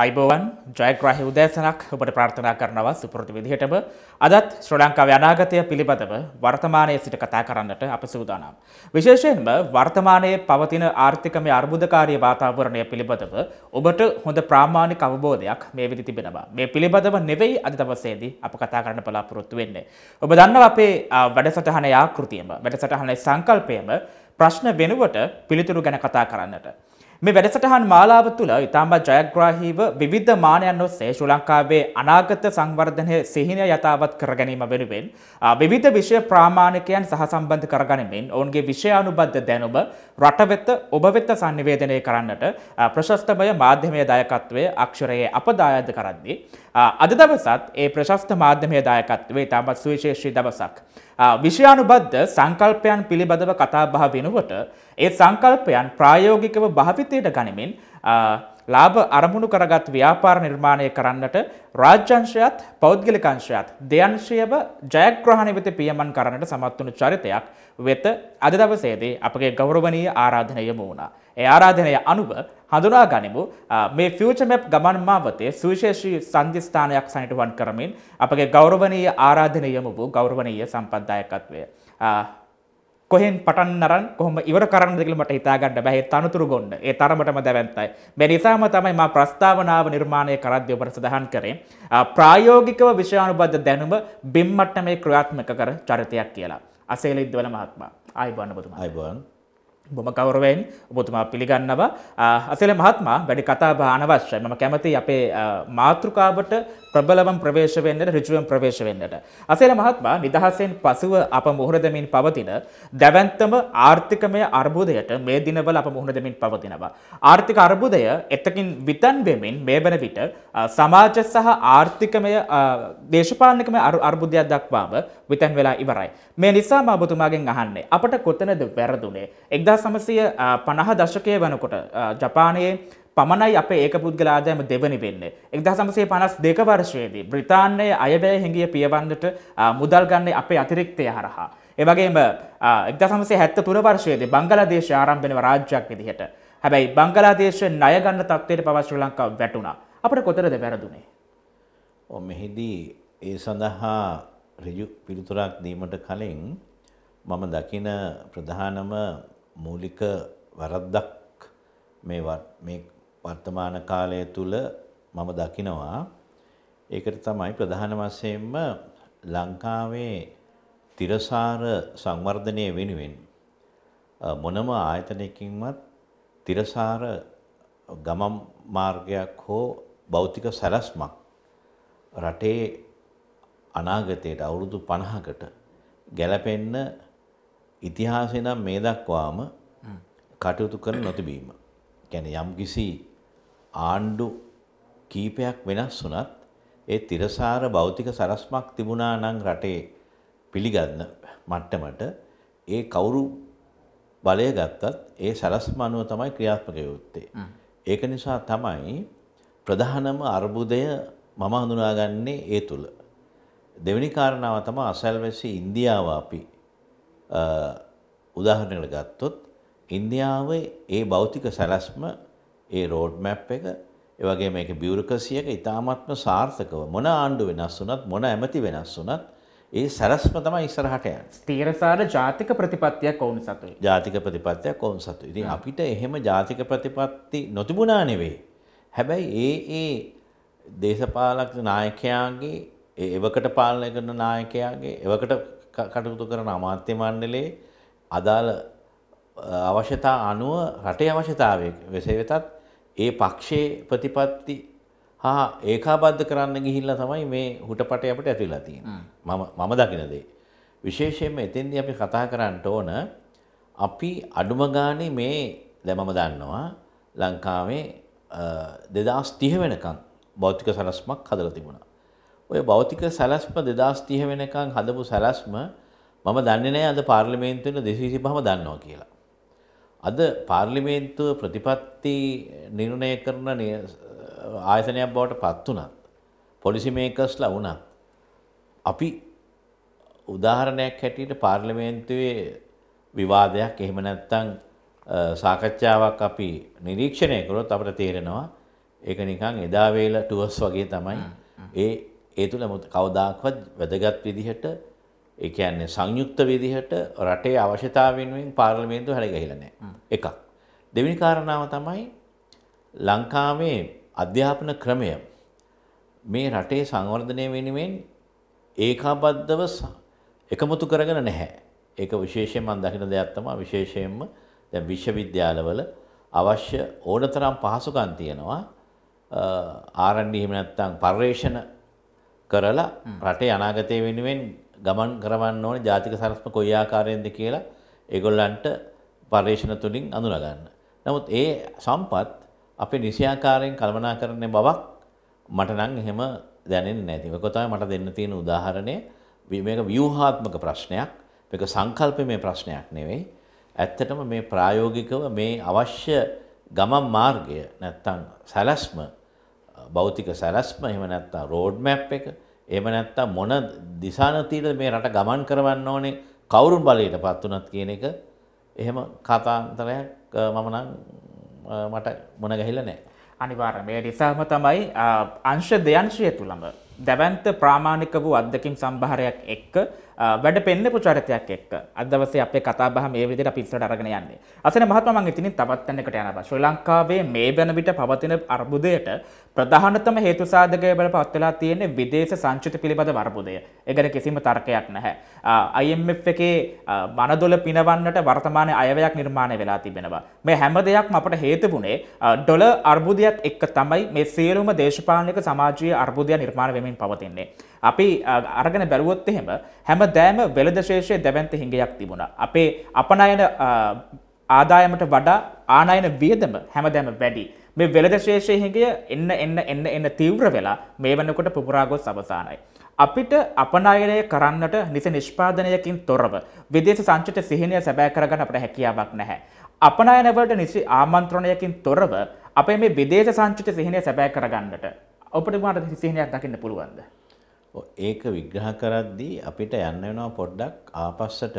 අයිබෝවන් ජයග්‍රහි උදෑසනක් ඔබට ප්‍රාර්ථනා කරනව සුපුරති විදිහටම අදත් ශ්‍ර ලංකාව අනාගතය පිළිබඳව වර්තමානය සිට කතා කරන්නට අප සූදානම්. විශේෂයෙන්ම වර්තමානයේ පවතින ආර්ථිකමය අර්බුදකාරය වාතාවරණය පිළිබඳව ඔබට හොඳ ප්‍රාමාණික අවබෝධයක් මේ විදි තිබෙනවා. මේ පිළිබඳව නෙවෙයි අද දවසේදී අප කතා කරන්න බලාපොරොත්තු වෙන්නේ. ඔබ දන්නව අපේ වැඩසටහන යාකෘතියම වැඩසටහනේ සංකල්පයම ප්‍රශ්න වෙනුවට පිළිතුරු ගැන කතා කරන්නට. මේ වැඩසටහන් මාලාව තුළ ඉතාමත් ජයග්‍රාහීව විවිධ මානයන් ඔස්සේ ශ්‍රී ලංකාවේ අනාගත සංවර්ධනය සිහිනය යථාවත් කර ගැනීම වෙනුවෙන් විවිධ විෂය ප්‍රාමාණිකයන් සහසම්බන්ධ කරගනිමින් ඔවුන්ගේ විෂයානුබද්ධ දැනුම රට වෙත ඔබ වෙත sannivedanaya කරන්නට ප්‍රශස්තමය මාධ්‍යමය දායකත්වයේ අක්ෂරයේ අපදායද කරද්දී අද දවසත් ඒ ප්‍රශස්ත මාධ්‍යමය දායකත්වයේ ඉතාමත් සුවිශේෂී දවසක් විෂයානුබද්ධ සංකල්පයන් පිළිබඳව කතා බහ වෙනුවට ඒ සංකල්පයන් ප්‍රායෝගිකව භාවිතයට ගනිමින් ලාභ අරමුණු කරගත් ව්‍යාපාර නිර්මාණය කරන්නට රාජ්‍යංශයත් පෞද්ගලිකංශයත් දෙයංශයව ජයග්‍රහණ වෙත පියමන් කරන්නට සමත් වුණු චරිතයක් වෙත අද දවසේදී අපගේ ගෞරවනීය ආරාධනය යොමු වුණා. ඒ ආරාධනය අනුව හඳුනා ගනිමු මේ ෆියුචර් මැප් ගමන් මාවතේ සුවිශේෂී සංධිස්ථානයක් සනිටුවන් කරමින් අපගේ ගෞරවනීය ආරාධනය යොමු වූ ගෞරවනීය සම්ප්‍රදායකත්වය කොහෙන් පටන් අරන් කොහොම ඉවර කරන්නද කියලා මට හිතා ගන්න බැහැ තනතුරු ගොන්න. ඒ තරමටම දැවැන්තයි. මේ නිසාම තමයි මම ප්‍රස්තාවනාව නිර්මාණය කරද්දී ඔබට සඳහන් කරේ ප්‍රායෝගිකව විෂයානුබද්ධ දැනුම බිම් මට්ටමේ ක්‍රියාත්මක කර චරිතයක් කියලා. අසේලිද්දවල මහත්මයා. ආයිබෝන් ඔබතුමා. ආයිබෝන්. බොම කවරවෙන් ඔබතුමා පිළිගන්නවා අසල මහත්මා වැඩි කතා බහ අනවශ්‍යයි මම කැමති අපේ මාතෘකාවට ප්‍රබලවම් ප්‍රවේශ වෙන්නට ඍජුවම් ප්‍රවේශ වෙන්නට අසල මහත්මා නිදහසෙන් පසුව අප මුහුණ දෙමින් පවතින දැවැන්තම ආර්ථිකමය අර්බුදයට මේ දිනවල අප මුහුණ දෙමින් පවතිනවා ආර්ථික අර්බුදය එතකින් විතන් වෙමින් මේ වන විට සමාජ සහ ආර්ථිකමය දේශපාලනිකමය අර්බුදයක් දක්වාම විතන් වෙලා ඉවරයි මේ නිසා මම ඔබතුමාගෙන් අහන්නේ අපට කොතනද වැරදුනේ 1000 සමසය පණහ දශකය වනකොට ජපානයේ පමණයි අප ඒක පුද්ගලාදායම දෙවනි වෙන්න. එක්දා සමසේ පනස් දෙක වර්ශයේදී බ්‍රතාන්ය අයවැය හිඟිය පියවන්නට මුදල් ගන්න අපේ අතිරික්තය හරහා. ඒවගේම එක්ද සමසේ හැත්ත තුර වර්ශයේදී බංගලදේශ ආරම්භෙනව රාජ්‍යයක් විදිහට. හැබැයි බංගලාදේශ නයගන්න තත්වයට පවශ්‍ර ලංකාව වැටුණා. අපට කොතරද වැරදුනේ. මෙහිදී ඒ සඳහා රජු පිළිතුරක් දීමට කලින් මම දකින ප්‍රධානම මූලික වරද්දක් මේ මේ වර්තමාන කාලය තුල මම දකිනවා ඒකට තමයි ප්‍රධාන වශයෙන්ම ලංකාවේ තිරසාර සංවර්ධනය වෙනුවෙන් මොනම ආයතනයකින්වත් තිරසාර ගමම් මාර්ගයක් හෝ භෞතික සැලැස්මක් රටේ අනාගතයට අවුරුදු 50කට ගැලපෙන්න ඉතිහාසය නම් මේ දක්වාම කටයුතු කර නොතිබීම. ගැන යම් කිසි ආණ්ඩු කීපයක් වෙනස් වනත් ඒ තිරසාර භෞතික සරස්මක් තිබුණා නං රටේ පිළිගන්න මට්ටමට ඒ කවුරු බලය ගත්තත් ඒ සරස්මනුව තමයි ක්‍රියාත්මක යුත්තේ. ඒක නිසා තමයි ප්‍රධානම අර්බුදය මම හඳුනාගන්නේ ඒ තුළ. දෙවැනි කාරණාව තම අසල්වැසි ඉන්දියාව අපි උදාහරණයකට ගත්තොත් ඉන්දියාවේ ඒ භෞතික සැලැස්ම ඒ රෝඩ් මැප් එක ඒ වගේම ඒකේ බියුරොක්‍රසි එක ඉතාමත්ම සාර්ථකව මොන ආණ්ඩු වෙනස් වුණත් මොන ඇමති වෙනස් වුණත් ඒ සැලැස්ම තමයි ඉස්සරහට යන්නේ. තීරසාර ජාතික ප්‍රතිපත්තියක් ඔවුන් සතුයි. ජාතික ප්‍රතිපත්තියක් ඔවුන් සතුයි. ඉතින් අපිට එහෙම ජාතික ප්‍රතිපත්ති නොතිබුණා නෙවෙයි. හැබැයි ඒ ඒ දේශපාලක නායකයාගේ එවකට පාලනය කරන නායකයාගේ එවකට කටයුතු කරන අමාත්‍ය මණ්ඩලයේ අදාළ අවශ්‍යතා අනුව රටේ අවශ්‍යතාවය වෙසේ වෙතත් ඒ පක්ෂයේ ප්‍රතිපත්ති හා ඒකාබද්ධ කරන්න ගිහිල්ලා තමයි මේ හුටපට අපට ඇතිලා තියෙන්නේ. මම මම දකින දේ. විශේෂයෙන්ම එතෙන්දී අපි කතා කරන්න ඕන අපි අඩුම ගානේ මේ දැන් මම දන්නවා ලංකාවේ 2030 වෙනකන් භෞතික සලස්මක් හදලා තිබුණා. ඔය භෞතික සැලැස්ම 2030 වෙනකන් හදපු සැලැස්ම මම දන්නේ නැහැ අද පාර්ලිමේන්තුවේ 225ම දන්නවා කියලා. අද පාර්ලිමේන්තුව ප්‍රතිපත්ති නිර්ණය කරන ආයතනයක් බවට පත් වුණත් පොලිසි මේකර්ස්ලා වුණත් අපි උදාහරණයක් හැටියට පාර්ලිමේන්තුවේ විවාදයක් එහෙම නැත්නම් සාකච්ඡාවක් අපි නිරීක්ෂණය කරොත් අපිට තේරෙනවා ඒක නිකන් එදා වේල ටුවර්ස් වගේ තමයි ඒ ඒ තුළ කවදාක්වත් වැදගත් විදිහට ඒ කියන්නේ සංයුක්ත විදිහට රටේ අවශ්‍යතාව වෙනුවෙන් පාර්ලිමේන්තුව හැරගහිලා නැහැ. එකක්. දෙවෙනි කාරණාව තමයි ලංකාවේ අධ්‍යාපන ක්‍රමය මේ රටේ සංවර්ධනය වෙනුවෙන් ඒකාබද්ධව එකමුතු කරගෙන නැහැ. ඒක විශේෂයෙන් මම දකින දෙයක් තමයි විශේෂයෙන්ම දැන් විශ්වවිද්‍යාලවල අවශ්‍ය ඕනතරම් පහසුකම් තියෙනවා. ආරණ්ඩි එහෙම නැත්නම් පර්යේෂණ කරලා රටේ අනාගතය වෙනුවෙන් ගමන් කරවන්න ඕනේ ජාතික සරස්ම කොයි ආකාරයෙන්ද කියලා ඒගොල්ලන්ට පර්යේෂණ තුලින් අඳුනගන්න. නමුත් ඒ සම්පත් අපේ නිසියාකාරයෙන් කල්පනා කරන බවක් මට නම් එහෙම දැනෙන්නේ නැති. ඒක තමයි මට දෙන්න තියෙන උදාහරණය. මේක ව්‍යුහාත්මක ප්‍රශ්නයක්. මේක සංකල්පමය ප්‍රශ්නයක් නෙවෙයි. ඇත්තටම මේ ප්‍රායෝගිකව මේ අවශ්‍ය ගමන් මාර්ගය නැත්තම් සැලැස්ම භෞතික සැලැස්ම එහෙම නැත්නම් රෝඩ් මැප් එක එහෙම නැත්නම් මොන දිශානතියද මේ රට ගමන් කරවන්න ඕනේ කවුරුන් බලයටපත් උනත් කියන එක එහෙම කතාන්තරයක් මම නම් මට මොන ගහිලා නැහැ. අනිවාර්යයෙන් මේ නිසාම තමයි අංශ දෙයංශය තුලම දවන්ත ප්‍රාමාණික වූ අත්දැකීම් සම්භාරයක් එක්ක වැඩ පෙන්න්නපු චරිතයක් එක් අදවස අප කතාබහ මේ විදිට පිස්සට අරගෙන යන්නේ අසන මහත්ම මං ඉතිනි තවත්තැනකට යන ශ්‍රී ලංකාවේ මේ වන විට පවතින අර්බුදයට ප්‍රධානතම හේතු සාධකය බල පත්වලා තියෙන විදේශ සංචිත පිළිබඳ වර්බුදය එගන කිසිම තර්කයක් නැහැ IMF එකේ මනදොල පිනවන්නට වර්තමාන අයවයක් නිර්මාණය වෙලා තිබෙනවා මේ හැම දෙයක්ම අපට හේතුබුණේ ඩොල අර්බුදයක් එක්ක තමයි මේ සියලුම දේශපාලනික සමාජයේ අර්බුදය නිර්මාණ වෙමින් පවතින්නේ අපි අරගෙන බැලුවොත් එහෙම හැම දෑම වෙළඳ ශේෂයේ දැවැන්ත හිඟයක් තිබුණා. අපේ අපනයන ආදායමට වඩා ආනයන වියදම හැමදෑම වැඩි. මේ වෙළඳ ශේෂයේ හිඟය එන්න එන්න එන්න එන්න තීව්‍ර වෙලා මේ වෙනකොට පුපුරා ගොස් අවසానයි. අපිට අපනයනය කරන්නට නිස නිෂ්පාදනයකින් තොරව විදේශ සංචිත සිහිනය සැබෑ කරගන්න අපට හැකියාවක් නැහැ. අපනයනවලට නිසි ආමන්ත්‍රණයකින් තොරව අපේ මේ විදේශ සංචිත සිහිනය සැබෑ කරගන්නට ඔබට මාට සිහිනයක් දකින්න පුළුවන්ද? ඒක විග්‍රහ කරද්දී අපිට යන්න වෙනවා පොඩ්ඩක් ආපස්සට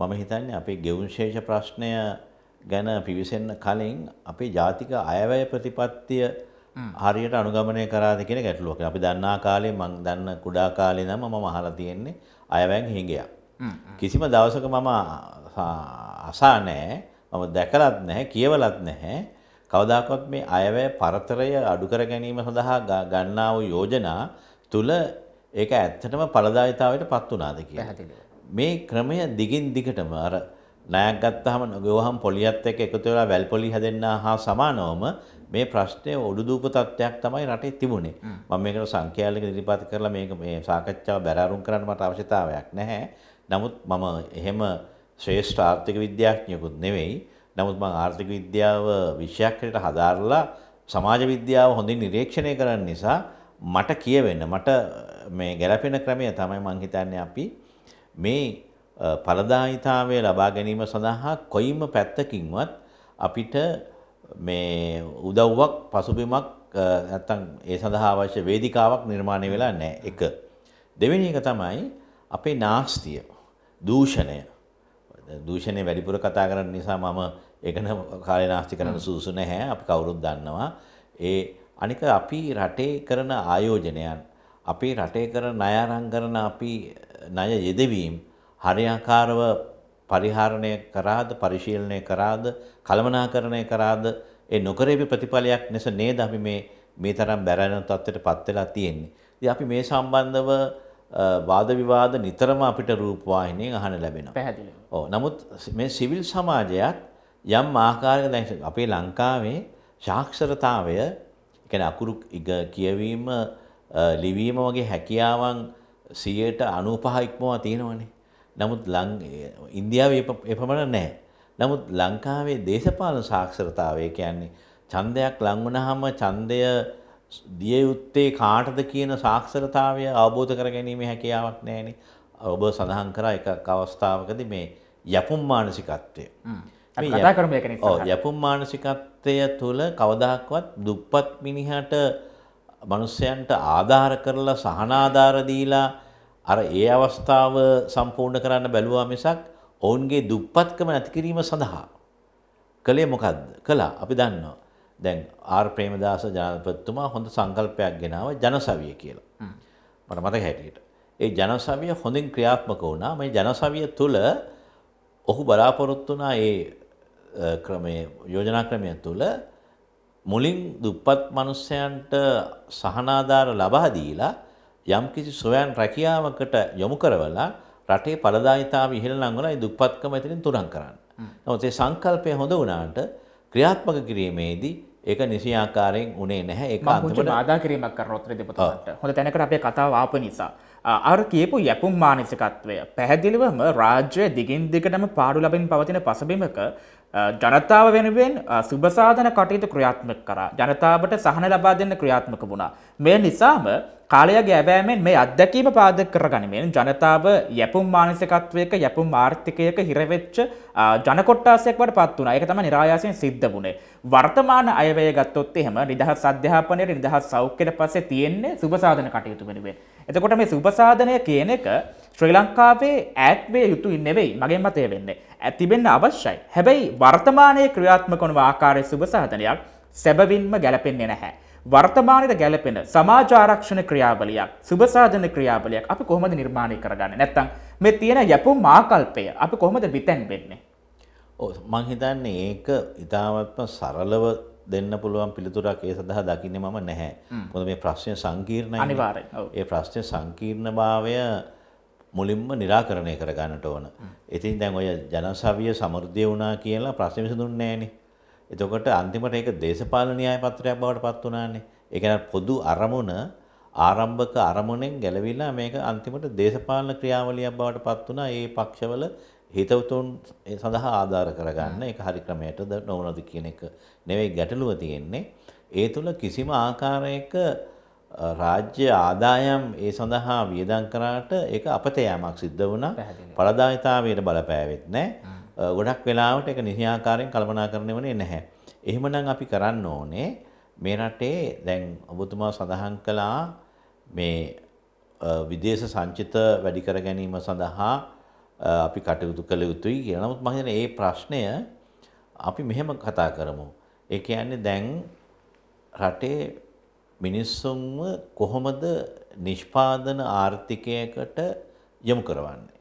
මම හිතන්නේ අපේ ගෙවුන්ශේෂ ප්‍රශ්නය ගැන පිවිසෙන්න කලින් අපේ ජාතික අයවැය ප්‍රතිපත්තිය හරියට අනුගමනය කරාද කියන ගැටලුවක්. අපි දන්නා කාලේ මං දන්න කුඩා කාලේ නම් මම අහලා තියෙන්නේ අයවැයෙන් හිඟයක්. කිසිම දවසක මම අසා නැහැ. මම දැකලත් නැහැ, කියවලත් නැහැ. කවදාකවත් මේ අයවැය පරතරය අඩු කර ගැනීම සඳහා ගන්නා වූ යෝජනා තුල ඒක ඇත්තටම ඵලදායිතාවයට පත් වුණාද කියලා. මේ ක්‍රමය දිගින් දිගටම අර ණයක් ගත්තාම ගෝහම් පොලියත් එක්ක එකතු වෙලා වැල් පොලි හැදෙන්න හා සමානවම මේ ප්‍රශ්නේ උඩුදූප තත්ත්වයක් තමයි රටේ තිබුණේ. මම මේකට සංඛ්‍යාලික ඉදිරිපත් කරලා මේක මේ සාකච්ඡාව බැරාරුම් කරන්න මට අවශ්‍යතාවයක් නැහැ. නමුත් මම එහෙම ශ්‍රේෂ්ඨ ආර්ථික විද්‍යාඥයෙකුත් නෙවෙයි. නමුත් මම ආර්ථික විද්‍යාව විෂයක් හදාරලා සමාජ විද්‍යාව හොඳින් නිරීක්ෂණය කරන නිසා මට කියවෙන්න මට මේ ගැලපෙන ක්‍රමය තමයි මං හිතන්නේ අපි මේ ඵලදායිතාවය ලබා ගැනීම සඳහා කොයිම පැත්තකින්වත් අපිට මේ උදව්වක් පසුබිමක් නැත්තම් ඒ සඳහා අවශ්‍ය වේදිකාවක් නිර්මාණය වෙලා නැහැ. එක. දෙවෙනි එක තමයි අපේ නාස්තිය, දූෂණය. දූෂණය වැඩිපුර කතා කරන නිසා මම ඒක නම් කාලේ නාස්ති කරන්න සුසු නැහැ. අපි කවුරුත් දන්නවා. ඒ අනික අපි රටේ කරන ආයෝජනයන් අපේ රටේ කරන ණයරම් කරන අපි ණය යෙදවීම් හරියාකාරව පරිහරණය කරාද පරිශීලනය කරාද කළමනාකරණය කරාද ඒ නොකරේ ප්‍රතිඵලයක් නැස නේද අපි මේ මේ තරම් බැරෑන තත්ත්වයට පත් වෙලා තියෙන්නේ. ඉතින් අපි මේ සම්බන්ධව වාද විවාද නිතරම අපිට රූපවාහිනියෙන් අහන්න ලැබෙනවා. පැහැදිලිව. ඔව්. නමුත් මේ සිවිල් සමාජයත් යම් ආකාරයක දැන් අපේ ලංකාවේ සාක්ෂරතාවය කියන්නේ අකුරු කියවීම ලිවීම වගේ හැකියාවන් 95 ඉක්මවා තියෙනවනේ. නමුත් ඉන්දියාවේ එපමණ නැහැ. නමුත් ලංකාවේ දේශපාලන සාක්ෂරතාවය කියන්නේ ඡන්දයක් ලං වුණාම ඡන්දය දිය යුත්තේ කාටද කියන සාක්ෂරතාවය අවබෝධ කරගැනීමේ හැකියාවක් නැහෙනේ. ඔබ සඳහන් කරා එකක් අවස්ථාවකදී මේ යපුම් මානසිකත්වය. කතා කරම එකන යපුම් මානසිකත්වය තුළ කවදහක්වත් දුප්පත් මිනිහට මනුස්සයන්ට ආධාර කරලා සහනාධාරදීලා අර ඒ අවස්ථාව සම්පූර්ණ කරන්න බැලුවා මිසක් ඔවුන්ගේ දුප්පත්කම නැතිකිරීම සඳහා. කළේ මොකක්ද කලා අපි දන්නවා. දැන් ආර් ප්‍රේමදාස ජනපත්තුමා හොඳ සංකල්පයක් ගෙනාව ජනසවිය කියලා. මට මතක හැටියට. ඒ ජනසවිය හොඳින් ක්‍රියාත්මක වුණා මේ ජනසවිය තුළ ඔහු බලාපොරොත්තු වුණා ඒ ක්‍රමය යෝජනා ක්‍රමය තුළ මුලින් දුප්පත් මනුස්සයන්ට සහනාධාර ලබා දීලා යම්කිසි සොයන් රැකියාවකට යොමු කරවලා රටේ පළදායිතාව ඉහළ නංගලා ඒ දුප්පත්කම එතනින් තුරන් කරන්න. නමුත් ඒ සංකල්පය හොඳ වුණාට ක්‍රියාත්මක කිරීමේදී ඒක නිසි ආකාරයෙන් උනේ නැහැ ඒක අන්තිමට ආදා කිරීමක් කරන ඔත්‍රේ දෙපතුලට. හොඳ තැනකට අපේ කතාව ආපු නිසා අර කියපු යැපුම් මානසිකත්වය පැහැදිලිවම රාජ්‍ය දිගින් දිගටම පාඩු ලබින් පවතින පසබිමක ජනතාව වෙනුවෙන් සුබසාධන කටයුතු ක්‍රියාත්මක කරා ජනතාවට සහන ලබා දෙන්න ක්‍රියාත්මක වුණා. මේ නිසාම කාලය ගෑවෑමෙන් මේ අත්දැකීම පාදක කරගනිමින් ජනතාව යැපුම් මානසිකත්වයක යැපුම් ආර්ථිකයක හිරවෙච්ච ජනකොට්ටාසයක් වට පත් වුණා. ඒක තමයි નિરાයාසයෙන් සිද්ධ වුණේ. වර්තමාන අයවැය ගත්තොත් එහෙම නිදහස් අධ්‍යාපනයේ නිදහස් සෞඛ්‍යයට පස්සේ තියෙන්නේ සුබසාධන කටයුතු වෙනුවෙන්. එතකොට මේ සුබසාධනය කියන එක ශ්‍රී ලංකාවේ ඈත්වේ යුතුයි නෙවෙයි මගේ මතය වෙන්නේ. ඇතිබෙන්න අවශ්‍යයි. හැබැයි වර්තමානයේ ක්‍රියාත්මක වන ආකාරයේ සුබසාධනයක් සැබවින්ම ගැලපෙන්නේ නැහැ. වර්තමානයේ ගැලපෙන සමාජ ආරක්ෂණ ක්‍රියාවලියක් සුබසාධන ක්‍රියාවලියක් අපි කොහොමද නිර්මාණය කරගන්නේ? නැත්තම් මේ තියෙන යපුම් ආකල්පය අපි කොහොමද විතැන් වෙන්නේ? මං හිතන්නේ ඒක ඉතාමත්ම සරලව දෙන්න පුළුවන් පිළිතුරක් ඒ සඳහා දකින්නේ මම නැහැ. මොකද මේ ප්‍රශ්නය සංකීර්ණයි. අනිවාර්යයෙන්. ඒ ප්‍රශ්නේ සංකීර්ණභාවය මුලින්ම निराකරණය කර ගන්නට ඕන. ඉතින් දැන් ඔය ජනසවිය සමෘද්ධිය වුණා කියලා ප්‍රශ්නේ විසඳුන්නේ නැහනේ. එතකොට අන්තිමට ඒක දේශපාලන න්‍යාය පත්‍රයක් බවට පත් වුණානේ. ඒ කියන්නේ පොදු අරමුණ ආරම්භක අරමුණෙන් ගැලවිලා මේක අන්තිමට දේශපාලන ක්‍රියාවලියක් බවට පත් වුණා. ඒ පක්ෂවල හිතවතුන් සඳහා ආධාර කරගන්න එක හරි ක්‍රමයටද නොවනද කියන එක නෙවෙයි ගැටලුව තියෙන්නේ. ඒ තුළ කිසිම ආකාරයක රාජ්‍ය ආදායම් ඒ සඳහා වියදම් කරාට ඒක අපතෑමක් සිද්ධ වුණා. පළදායතාවයට බලපෑවෙත් නැහැ. ගොඩක් වෙලාවට ඒක නිහියාකාරයෙන් කල්පනාකරණය වෙන්නේ නැහැ. එහෙමනම් අපි කරන්න ඕනේ මේ රටේ දැන් ඔබතුමා සඳහන් කළා මේ විදේශ සංචිත වැඩි කර ගැනීම සඳහා අපි කටයුතු කළ යුතුයි කියලා. නමුත් මම හිතන්නේ මේ ප්‍රශ්නය අපි මෙහෙම කතා කරමු. ඒ කියන්නේ දැන් රටේ මිනිස්සුන්ව කොහොමද නිෂ්පාදන ආර්ථිකයකට යොමු කරවන්නේ?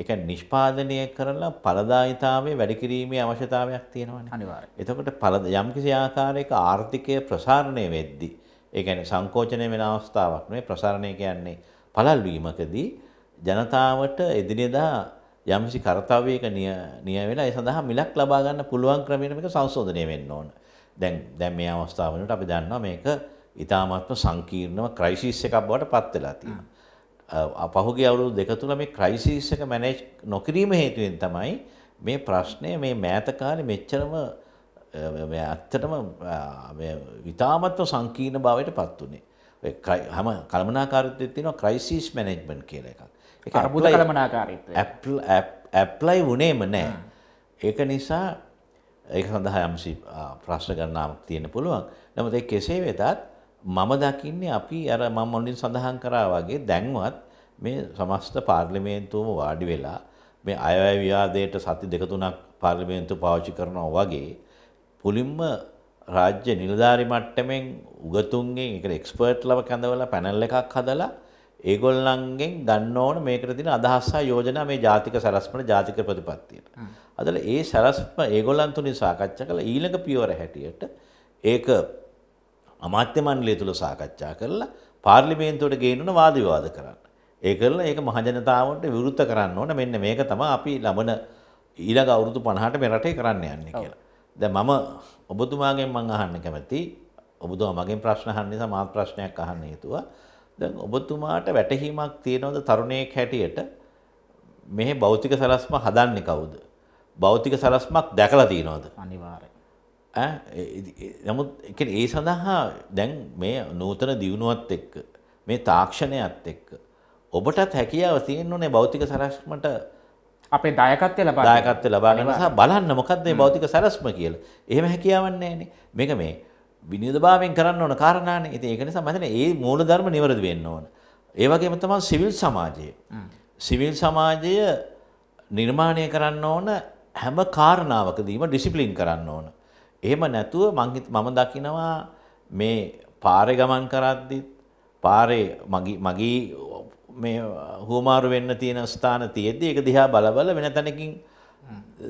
ඒ කියන්නේ නිෂ්පාදනය කරලා ඵලදායිතාවයේ වැඩි කිරීමේ අවශ්‍යතාවයක් තියෙනවානේ. අනිවාර්යයෙන්. එතකොට ඵල යම්කිසි ආකාරයක ආර්ථිකය ප්‍රසාරණය වෙද්දී ඒ කියන්නේ සංකෝචනය වෙන අවස්ථාවක් නෙවෙයි ප්‍රසාරණය කියන්නේ පළල් වීමකදී ජනතාවට එදිනෙදා යම්කිසි කාර්යයක නිය වෙලා ඒ සඳහා මිලක් ලබා ගන්න පුළුවන් ක්‍රමයට මේක සංශෝධනය වෙන්න ඕන. දැන් දැන් මේ අවස්ථාව වෙනකොට අපි දන්නවා මේක ඊ타මාත්ම සංකීර්ණව ක්‍රයිසිස් එකක් බවට පත් වෙලා තියෙනවා. පහුගිය අවුරුදු දෙක තුල මේ ක්‍රයිසිස් එක මැනේජ් නොකිරීම හේතුවෙන් තමයි මේ ප්‍රශ්නය මේ මෑත කාලේ මෙච්චරම මේ ඇත්තටම මේ ඊ타මාත්ම සංකීර්ණ භාවයට පත් උනේ. ඔය හැම කළමනාකාරීත්වයේ තියෙනවා ක්‍රයිසිස් මැනේජ්මන්ට් කියලා එකක්. අබුද කළමනාකාරීත්ව ඇප්ලයි වනේම නෑ ඒක නිසා ඒ සඳහා යම්සි ප්‍රශ්න කරනාවක් තියෙන පුළුවන් නමත කෙසේ වෙතත් මම දකින්නේ අපි අර මම මොලින් සඳහන් කරා වගේ දැන්වත් මේ සමස්ත පාර්ලිමේන්තුවම වාඩි වෙලා මේ අයවැය ව්‍යාදයට සති දෙක තුනක් පාර්ලිමේන්තුව පාවිච්චි කරනවා වගේ පුලින්ම රාජ්‍ය නිලධාරි මට්ටමෙන් උගතුන්ගෙන් ඒක එක්ස්පර්ට් ලව කැඳවලා පැනල් එකක් හදලා ඒගොල්ලන්ගෙන් ගන්න ඕන මේකට තියෙන අදහස් හා යෝජනා මේ ජාතික සරස්මන ජාතික ප්‍රතිපත්තියට. අදල ඒ සරස්ම ඒගොල්ලන් තුලින් සාකච්ඡා කළ ඊළඟ පියවර හැටියට ඒක අමාත්‍ය මණ්ඩලය තුල සාකච්ඡා කරලා පාර්ලිමේන්තුවට ගේන්න වාද විවාද කරන්න. ඒ කරලා ඒක මහජනතාවට විවෘත කරන්න ඕන මෙන්න මේක තමයි අපි ළමන ඊළඟ අවුරුදු 50ට මේ රටේ කරන්න යන්නේ කියලා. දැන් මම ඔබතුමාගෙන් මම අහන්න කැමති ඔබතුමා මගෙන් ප්‍රශ්න අහන්න නිසා මාත් ප්‍රශ්නයක් අහන්න හේතුව දැන් ඔබතුමාට වැටහීමක් තියෙනවද තරුණයෙක් හැටියට මේ භෞතික සලස්ම හදන්නේ කවුද? භෞතික සලස්මක් දැකලා තියෙනවද? අනිවාර්යයෙන්. ඈ නමුත් ඒ සඳහා දැන් මේ නූතන දියුණුවත් එක්ක මේ තාක්ෂණයත් එක්ක ඔබටත් හැකියාව තියෙන්නේ භෞතික සලස්මට අපේ දායකත්වය ලබා දායකත්වය ලබා ගන්න නිසා බලන්න මොකද්ද මේ භෞතික සලස්ම කියලා. එහෙම හැකියාවක් නැහැ නේ. මේක මේ විනිවිදභාවයෙන් කරන්න ඕන කාරණානේ. ඉතින් ඒක නිසා මම හිතන්නේ ඒ මූලධර්ම නිවැරදි වෙන්න ඕන. ඒ වගේම තමයි සිවිල් සමාජය. සිවිල් සමාජය නිර්මාණය කරන්න ඕන හැම කාරණාවකදීම ඩිසිප්ලින් කරන්න ඕන. එහෙම නැතුව මං මම දකිනවා මේ පාරේ ගමන් කරද්දිත් පාරේ මගේ මගේ මේ හුවමාරු වෙන්න තියෙන ස්ථාන තියෙද්දි ඒක දිහා බලබල වෙන තැනකින්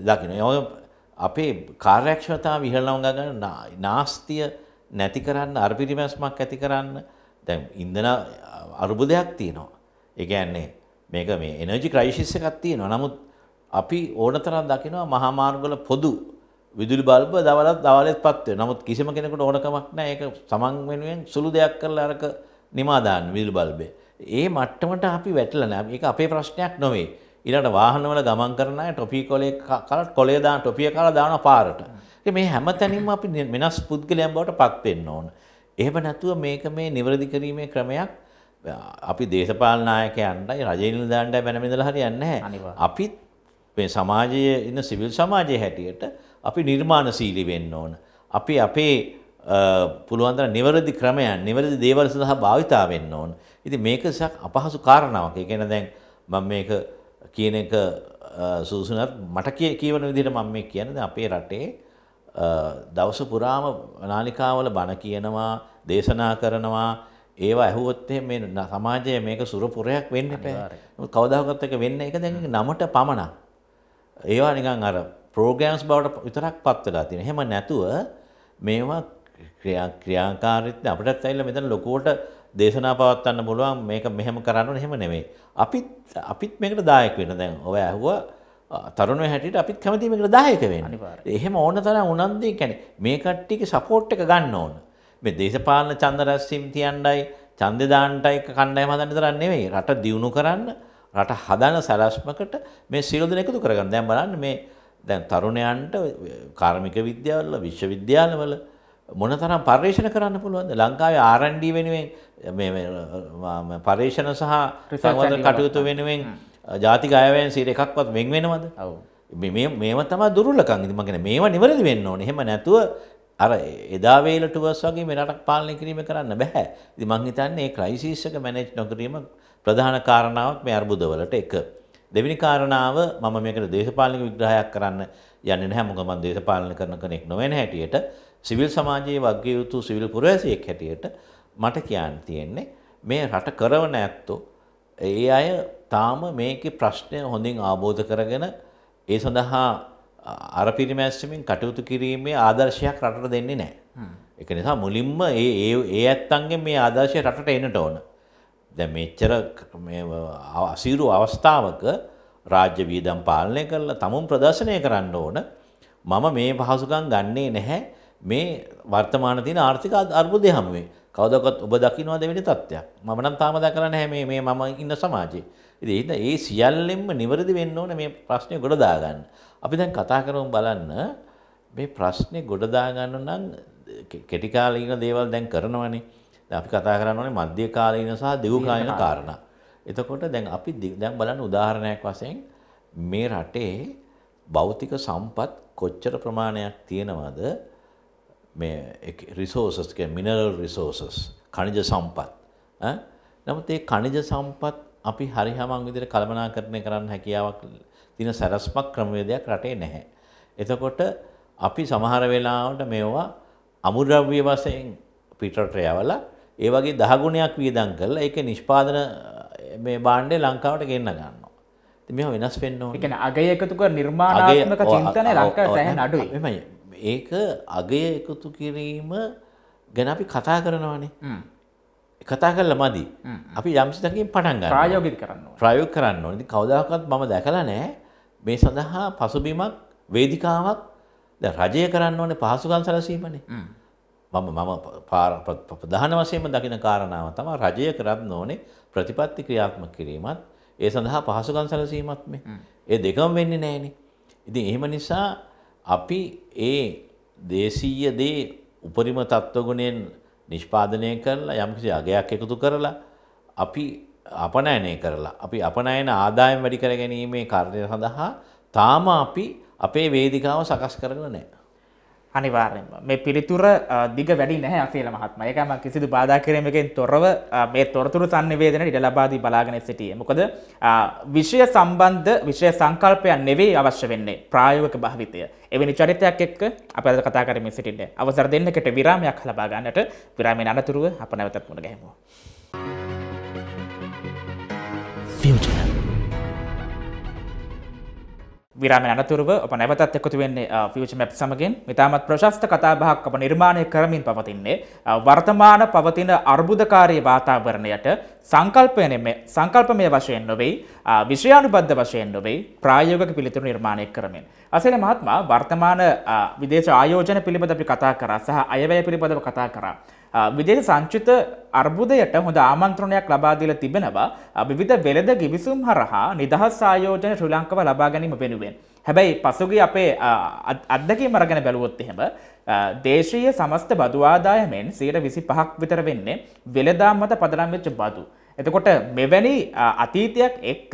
දකින්න. අපේ කාර්යක්ෂතාව ඉහළ නංගා ගන්න නාස්තිය නැති කරන්න අරපිරිමැස්මක් ඇති කරන්න දැන් ඉන්ධන අර්බුදයක් තියෙනවා. ඒ කියන්නේ මේක මේ එනර්ජි ක්‍රයිසිස් එකක් තියෙනවා. නමුත් අපි ඕනතරම් දකිනවා මහා මාර්ගවල පොදු විදුලි බල්බ දවලත් දවලෙත්පත් වෙනවා. නමුත් කිසිම කෙනෙකුට ඕන කමක් නැහැ. ඒක සමන් වෙනුවෙන් සුළු දෙයක් කරලා අරක නිමා දාන්න විදුලි බල්බේ. ඒ මට්ටමට අපි වැටලා නැහැ. මේක අපේ ප්‍රශ්නයක් නෙවෙයි. ඊළඟට වාහනවල ගමන් කරන අය ටොපි කොලේ කාලා කොලේ දාන ටොපිය කාලා දාන පාරට. ඉතින් මේ හැමතැනින්ම අපි වෙනස් පුද්ගලයන් බවට පත් වෙන්න ඕන. එහෙම නැතුව මේක මේ නිවැරදි කිරීමේ ක්‍රමයක් අපි දේශපාලන නායකයන්ටයි රජේ නිලධාරියන්ටයි බැනමිදලා හරියන්නේ නැහැ. අපිත් මේ සමාජයේ ඉන්න සිවිල් සමාජයේ හැටියට අපි නිර්මාණශීලී වෙන්න ඕන. අපි අපේ පුළුවන් තරම් නිවැරදි ක්‍රමයන් නිවැරදි දේවල් සඳහා භාවිතා වෙන්න ඕන. ඉතින් මේක අපහසු කාරණාවක්. ඒ කියන්නේ දැන් මම මේක කියන එක සුදුසුනත් මට කියවන විදිහට මම මේ කියන්නේ අපේ රටේ දවස පුරාම නාලිකාවල බණ කියනවා දේශනා කරනවා ඒවා ඇහුවොත් මේ සමාජයේ මේක සුරපුරයක් වෙන්න එපා. කවදාකවත් එක වෙන්න එක දැන් නමට පමණක්. ඒවා නිකන් අර ප්‍රෝග්‍රෑම්ස් බවට විතරක් පත් වෙලා තියෙනවා. එහෙම නැතුව මේවා ක්‍රියා ක්‍රියාකාරීත්වය අපිටත් ඇවිල්ලා මෙතන ලොකුවට දේශනා පවත්වන්න පුළුවන් මේක මෙහෙම කරන්න ඕනේ එහෙම නෙමෙයි. අපිත් අපිත් මේකට දායක වෙන්න දැන් ඔය ඇහුවා තරුණය හැටියට අපිත් කැමතියි මේකට දායක වෙන්න. එහෙම ඕන තරම් උනන්දුවෙන් කියන්නේ මේ කට්ටියගේ සපෝට් එක ගන්න ඕන. මේ දේශපාලන ඡන්ද රැස්වීම් තියන්නයි ඡන්දේ දාන්නයි කණ්ඩායම හදන්න තරම් නෙමෙයි. රට දියුණු කරන්න රට හදන සැලැස්මකට මේ සියලු දෙනා එකතු කරගන්න. දැන් බලන්න මේ දැන් තරුණයන්ට කාර්මික විද්‍යාවල විශ්වවිද්‍යාලවල මොනතරම් පර්යේෂණ කරන්න පුළුවන්ද ලංකාවේ ආරන්ඩ වෙනුවෙන් පර්ේෂණ සහ සංවධ කටයුතු වෙනුවෙන් ජාතික අයවයන් සීර එකක්වත් වෙන් වෙනවද මේම තම දුරලකං මගෙන මේවා නිවරදි වෙන්න ඕන හෙම නැතුව අර එදාවේලට වස් වගේ මෙරටක් පාලනය කිරීම කරන්න බැහැ ඉති මංහිතන්නේ ඒ ක්‍රයිසිස්සක මැනෙජ් නොකිරීම ප්‍රධාන කාරණාවක් මේ අර්බුදවලට එක. දෙවිනි කාරණාව මම මේකට දේශපාලනික විග්‍රහයක් කරන්න යන්නේ නැහැ මොකද මම දේශපාලන කරන කෙනෙක් නොවන හැටියට සිවිල් සමාජයේ වග්ගිය යුතු සිවිල් පුරවැසියෙක් හැටියට මට කියන්න තියෙන්නේ මේ රට කරවන ඇත්තෝ ඒ අය තාම මේකේ ප්‍රශ්නය හොඳින් ආબોධ කරගෙන ඒ සඳහා අර පිරිමැස්සමින් කටයුතු කිරීමේ ආදර්ශයක් රටට දෙන්නේ නැහැ. ඒක නිසා මුලින්ම ඒ ඒ ඒ ඇත්තන්ගෙන් මේ ආදර්ශය රටට එන්නට ඕන. දැන් මෙච්චර මේ අසීරු අවස්ථාවක රාජ්‍ය වියදම් පාලනය කරලා තමුන් ප්‍රදර්ශනය කරන්න ඕන. මම මේ පහසුකම් ගන්නේ නැහැ. මේ වර්තමාන තියෙන ආර්ථික අර්බුදය හැමුවේ කවදාවත් ඔබ දකින්නවද වෙන තත්ත්වයක් මම නම් තාම දකලා නැහැ මේ මේ මම ඉන්න සමාජයේ ඉතින් ඒ සියල්ලෙන්ම නිවැරදි වෙන්න ඕන මේ ප්‍රශ්නේ ගොඩ දාගන්න අපි දැන් කතා කරමු බලන්න මේ ප්‍රශ්නේ ගොඩ දාගන්න නම් කෙටි කාලීන දේවල් දැන් කරනවනේ දැන් අපි කතා කරන්න ඕනේ මධ්‍ය කාලීන සහ දීර්ඝ කාලීන කාරණා එතකොට දැන් අපි දැන් බලන්න උදාහරණයක් වශයෙන් මේ රටේ භෞතික සම්පත් කොච්චර ප්‍රමාණයක් තියෙනවද මේ රිසෝසස් කියන්නේ මිනරල් රිසෝසස් කණිජ සම්පත් ඈ නමුත් මේ කණිජ සම්පත් අපි හරි හමන් විදිහට කළමනාකරණය කරන්න හැකියාවක් තියෙන සරස්මක් ක්‍රමවේදයක් රටේ නැහැ. එතකොට අපි සමහර වෙලාවට මේවා අමුද්‍රව්‍ය වශයෙන් පිටරට යවලා ඒ වගේ දහ ගුණයක් වියදම් කරලා ඒක නිෂ්පාදන මේ භාණ්ඩය ලංකාවට ගෙන්න ගන්නවා. ඉතින් මේවා වෙනස් වෙන්න ඕනේ. ඒ කියන්නේ අගය එකතු කර නිර්මාණාත්මක චින්තනය ලංකාවේ සෑහෙන අඩුයි. ඒක අගය එකතු කිරීම ගැන අපි කතා කරනවානේ කතා කරල මදි අපි යම්සිතකින් පටන් රායෝග කරන්න ප්‍රයෝග කරන්න ඕනති කවදාකත් මම දැකලා නෑ මේ සඳහා පසුබිමක් වේදිකාවක් ද රජය කරන්න ඕනේ පහසුකන් සැලසීමනේ මම මම ප්‍රධාන වශයෙන්ම දකින කාරණාව තම රජය කරත් නෝනේ ප්‍රතිපත්ති ක්‍රියාත්ම කිරීමත් ඒ සඳහා පහසුකන් සැලසීමත් මේ ඒ දෙකම වෙන්නේ නෑනේ. ඉතින් එහෙම නිසා අපි ඒ දේශීය දේ උපරිම තත්ත්වගුණයෙන් නිෂ්පාදනය කරලා යම්කිසි අගයක් එකතු කරලා අපි අපනයනය කරලා අපි අපනයන ආදායම් වැඩි කර ගැනීමේ කාර්යය සඳහා තාම අපි අපේ වේදිකාව සකස් කරගෙන නැහැ. අනිවාර්යෙන් මේ පිළිතුර දිග වැඩි නැහැ අසේල මහත්මයා. ඒකම කිසිදු බාධා කිරීමකින් තොරව මේ තොරතුරු sannivedanට ඉඩ ලබා දී බලාගෙන සිටියේ. මොකද විෂය සම්බන්ධ විෂය සංකල්පයක් නෙවෙයි අවශ්‍ය වෙන්නේ ප්‍රායෝගික භාවිතය. එවැනි චරිතයක් එක්ක අපි අද කතා කරමින් සිටින්නේ. අවසර දෙන්නකට විරාමයක් ලබා ගන්නට විරාමයෙන් අනතුරුව අප නැවතත් මුණ ගැහෙමු. විරාම අනතුරව අප නැවතත් එකතු වෙන්නේ ෆියුචර් මැප් සමගින් ඉතාමත් ප්‍රශස්ත කතාබහක් අප නිර්මාණය කරමින් පවතින්නේ වර්තමාන පවතින අර්බුදකාරී වාතාවරණයට සංකල්පයනේ සංකල්පමය වශයෙන් නොවේ විෂයානුබද්ධ වශයෙන් නොවේ ප්‍රායෝගික පිළිතුරු නිර්මාණය කරමින් අසල මහත්මයා වර්තමාන විදේශ ආයෝජන පිළිබඳ අපි කතා කරා සහ අයවැය පිළිබඳව කතා කරා විදේශ සංචිත අර්බුදයට හොඳ ආමන්ත්‍රණයක් ලබා දීලා තිබෙනවා විවිධ වෙළඳ ගිවිසුම් හරහා නිදහස් ආයෝජන ශ්‍රී ලංකාව ලබා ගැනීම වෙනුවෙන්. හැබැයි පසුගිය අපේ අත්දැකීම් අරගෙන බැලුවොත් එහෙම දේශීය සමස්ත බදු ආදායමෙන් 125ක් විතර වෙන්නේ වෙළඳාම් මත පදනම් වෙච්ච බදු. එතකොට මෙවැනි අතීතයක් එක්ක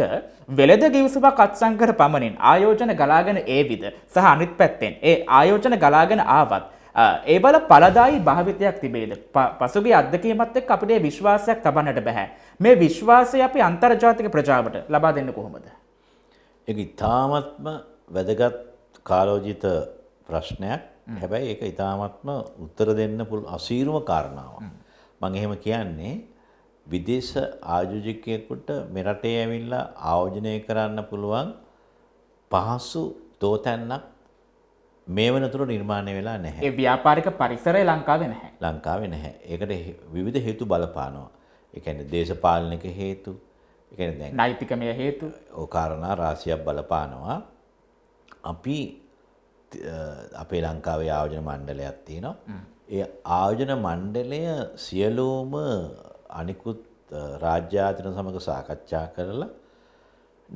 වෙළඳ ගිවිසුමක් අත්සන් කර පමණින් ආයෝජන ගලාගෙන ඒ විද සහ අනිත් පැත්තෙන් ඒ ආයෝජන ගලාගෙන ආවත් ඒවල පලදායි භාවිතයක් තිබේද. පසුගේ අදකීමත් එක් අපේ විශ්වාසයක් තබන්නට බැහැ. මේ විශ්වාසය අපි අන්තර්ජාතික ප්‍රජාවට ලබා දෙන්න කොහොමද. එක ඉතාමත්ම වැදගත් කාලෝජිත ප්‍රශ්නයක් හැබැයි ඒ ඉතාමත්ම උත්තර දෙන්න පුළ අසීරුම කාරණාව. මං එහෙම කියන්නේ විදේශ ආයෝජකයෙකුට මෙරටේ ඇවිල්ලා ආයෝජනය කරන්න පුළුවන් පහසු තෝතැන්නක් මේ වනතුර නිර්මාණය වෙලා නැහැ. ඒ ව්‍යාපාරික පරිසරය ලංකාවේ නැහැ. ලංකාවේ නැහැ. ඒකට විවිධ හේතු බලපානවා. ඒ කියන්නේ දේශපාලනික හේතු, ඒ කියන්නේ දැන් නෛතිකමය හේතු. ඔය කාරණා රාශියක් බලපානවා. අපි අපේ ලංකාවේ ආයෝජන මණ්ඩලයක් තියෙනවා. ඒ ආයෝජන මණ්ඩලය සියලුම අනිකුත් රාජ්‍යායතන සමග සාකච්ඡා කරලා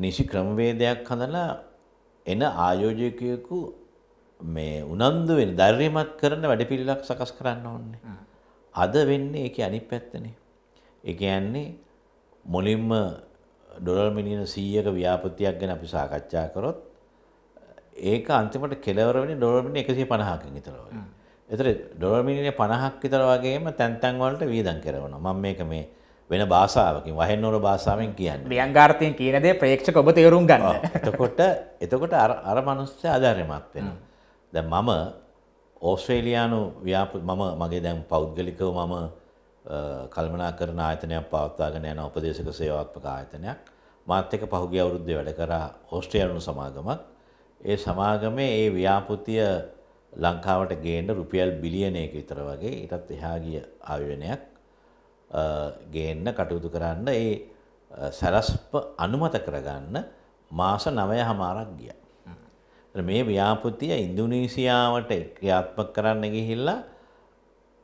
නිසි ක්‍රමවේදයක් හඳලා එන ආයෝජකයෙකු මේ උනන්දු වෙන ධෛර්යමත් කරන වැඩපිළිවෙලක් සකස් කරන්න ඕනේ. අද වෙන්නේ ඒකේ අනිත් පැත්තනේ. ඒ කියන්නේ මුලින්ම ඩොලර් මිලියන 100ක ව්‍යාපෘතියක් ගැන අපි සාකච්ඡා කරොත් ඒක අන්තිමට කෙලවර වෙන්නේ ඩොලර් මිලියන 150කින් විතර වගේ. ඒතර ඩොලර් මිලියන 50ක් විතර වගේම තැන් තැන් වලට වියදම් කරනවා. මම මේක මේ වෙන භාෂාවකින් වහෙන්නෝර භාෂාවෙන් කියන්නේ. ව්‍යංගාර්ථයෙන් කියන දේ ප්‍රේක්ෂක ඔබ තේරුම් ගන්න. එතකොට එතකොට අර අර මිනිස්සු ආධාරයමත් වෙනවා. දැන් මම ඕස්ට්‍රේලියානු ව්‍යාප මම මගේ දැන් පෞද්ගලිකව මම කල්මනා කරන ආයතනයක් පවත්වාගෙන යන උපදේශක සේවාත්මක ආයතනයක් මාත් එක්ක පහුගිය අවුරුද්දේ වැඩ කරා ඕස්ට්‍රේලියානු සමාගමක් ඒ සමාගමේ ඒ ව්‍යාපෘතිය ලංකාවට ගේන්න රුපියල් බිලියනයක විතර වගේ ඊටත් එහා ගිය ආයෝජනයක් ගේන්න කටයුතු කරන්න ඒ සැලස්ප අනුමත කරගන්න මාස 9 හමාරක් ගියා මේ ව්‍යාපෘතිය ඉන්දුනීසියාවට ක්‍රියාත්මක කරන්න ගිහිල්ලා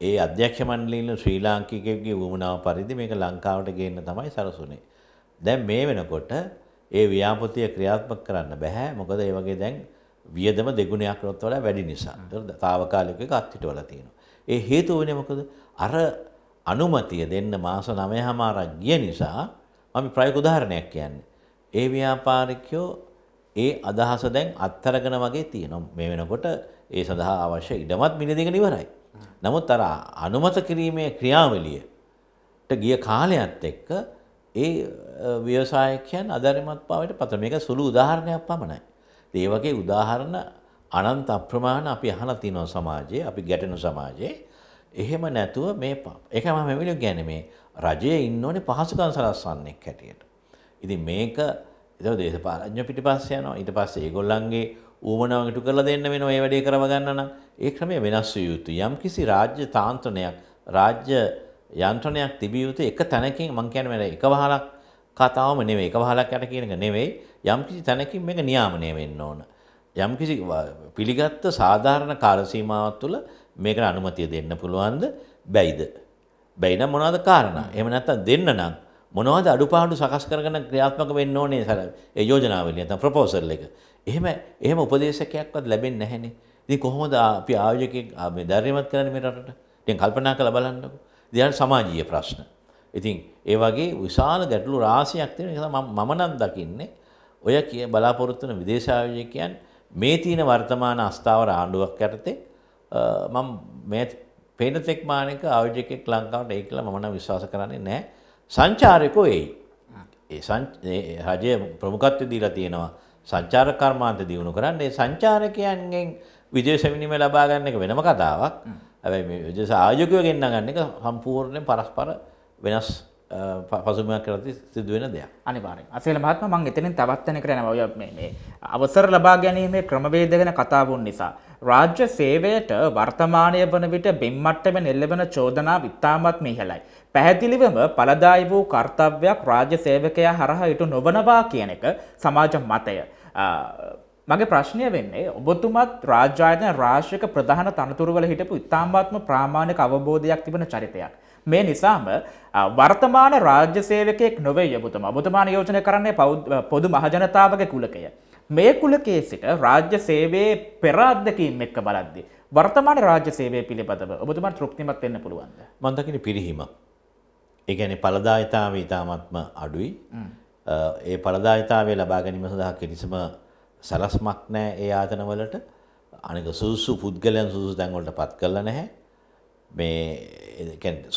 ඒ අධ්‍යක්ෂ මණ්ඩලයේ ශ්‍රී ලාංකිකයෙකුගේ වුණාව පරිදි මේක ලංකාවට ගේන්න තමයි සරසුනේ. දැන් මේ වෙනකොට ඒ ව්‍යාපෘතිය ක්‍රියාත්මක කරන්න බෑ. මොකද ඒ වගේ දැන් වියදම දෙගුණයක් වලට වඩා වැඩි නිසා. ඒකද తాවකාලික එක අත්හිටවල තියෙනවා. ඒ හේතුව වෙන්නේ මොකද? අර අනුමැතිය දෙන්න මාස 9 හමාරක් ගිය නිසා මම ප්‍රායෝගික උදාහරණයක් කියන්නේ. ඒ ව්‍යාපාරිකයෝ ඒ අදහස දැන් අත්තරගෙන වගේ තියෙනවා. මේ වෙනකොට ඒ සඳහා අවශ්‍ය ඉඩමත් මිලදීගෙන ඉවරයි. නමුත් අර අනුමත කිරීමේ ක්‍රියාවලියට ගිය කාලයත් එක්ක ඒ ව්‍යවසායකයන් අධර්මත් පාවයට පත මේක සුළු උදාහරණයක් පමණයි. ඒ වගේ උදාහරණ අනන්ත අප්‍රමාණ අපි අහලා තිනවා සමාජයේ, අපි ගැටෙන සමාජයේ. එහෙම නැතුව මේ ඒක මම මෙවිලු කියන්නේ මේ රජයේ ඉන්න ඕනේ පහසුකම් සලස්වන්නෙක් හැටියට. ඉතින් මේක එතකොට දේශපාලඥයෝ පිටිපස්ස යනවා. ඊට පස්සේ ඒගොල්ලන්ගේ ඌමනාව ඉටු කරලා දෙන්න වෙනවා මේ වැඩේ කරව ගන්න නම්. ඒ ක්‍රමය වෙනස් විය යුතුයි. යම්කිසි රාජ්‍ය තාන්ත්‍රණයක්, රාජ්‍ය යන්ත්‍රණයක් තිබිය යුතු එක තැනකින් මම කියන්නේ මේක එකවහලක් කතාවම නෙවෙයි. එකවහලක් යට කියන එක නෙවෙයි. යම්කිසි තැනකින් මේක නියාමනය වෙන්න ඕන. යම්කිසි පිළිගත්ත සාධාරණ කාල සීමාවක් තුළ මේකට අනුමතිය දෙන්න පුළුවන්ද? බැයිද? බැයි නම් මොනවද කාරණා? එහෙම නැත්නම් දෙන්න නම් මොනවද අඩුපාඩු සකස් කරගෙන ක්‍රියාත්මක වෙන්න ඕනේ සර ඒ යෝජනාවලිය නැත්නම් ප්‍රොපෝසල් එක. එහෙම එහෙම උපදේශකයක්වත් ලැබෙන්නේ නැහනේ. ඉතින් කොහොමද අපි ආයෝජකයෙක් මේ ධර්මවත් කරන්නේ මේ රටට? ඉතින් කල්පනා කරලා බලන්නකෝ. ඉතින් සමාජීය ප්‍රශ්න. ඉතින් ඒ වගේ විශාල ගැටලු රාශියක් තියෙනවා. මම නම් දකින්නේ ඔය කිය බලාපොරොත්තු වෙන විදේශ ආයෝජකයන් මේ තියෙන වර්තමාන අස්ථාවර ආණ්ඩුවක් යටතේ මම මේ පේන තෙක් මානක ආයෝජකෙක් ලංකාවට එයි කියලා මම නම් විශ්වාස කරන්නේ නැහැ. සංචාරකෝ එයි. ඒ රජය ප්‍රමුඛත්වය දීලා තියෙනවා සංචාර කර්මාන්ත දියුණු කරන්න. ඒ සංචාරකයන්ගෙන් විදේශ විනිමය ලබා ගන්න එක වෙනම කතාවක්. හැබැයි මේ විදේශ ආයෝගය ගෙන්න ගන්න එක සම්පූර්ණයෙන් පරස්පර වෙනස් පසුමයක් කරති සිදු වෙන දෙයක්. අනිවාර්යෙන්. අසේල මහත්මයා මම එතනින් තවත් තැනකට යනවා. ඔය මේ මේ අවසර ලබා ගැනීමේ ක්‍රමවේද ගැන කතා වුන නිසා රාජ්‍ය සේවයට වර්තමානය වන විට බිම් මට්ටමේ නෙළවෙන චෝදනා විත්තාමත් මිහලයි. පැහැදිලිවම පළදායි වූ කර්තව්‍යයක් රාජ්‍ය සේවකයා හරහා ඉටු නොවනවා කියන එක සමාජ මතය. මගේ ප්‍රශ්නය වෙන්නේ ඔබතුමත් රාජ්‍යායතන රාශ්‍රික ප්‍රධාන තනතුරුවල හිටපු ඉතාමත්ම ප්‍රාමාණික අවබෝධයක් තිබෙන චරිතයක්. මේ නිසාම වර්තමාන රාජ්‍ය සේවකයෙක් නොවේ යබතුම ඔබතුමාන යෝජනය කරන්නේ පොදු මහජනතාවගේ කුලකය. මේ කුලකේ සිට රාජ්‍ය සේවයේ පෙරාත්දකීම් එක්ක බලද්දි. වර්තමාන රාජ්‍ය සේවය පිළිබඳව ඔබතුමා තෘප්තිමත් වෙන්න පුළුවන්ද? මම දකින්නේ පිරිහීමක්. ඒගැන පලදායතාව ඉතාමත්ම අඩුයි ඒ පලදායතාවේ ලබා ගැනීම සඳහා කිරිසම සලස්මක් නෑ ඒ ආතනවලට අනික සුසු පුද්ගලයන් සුසු තැන්වලට පත් කරල නැහැ මේ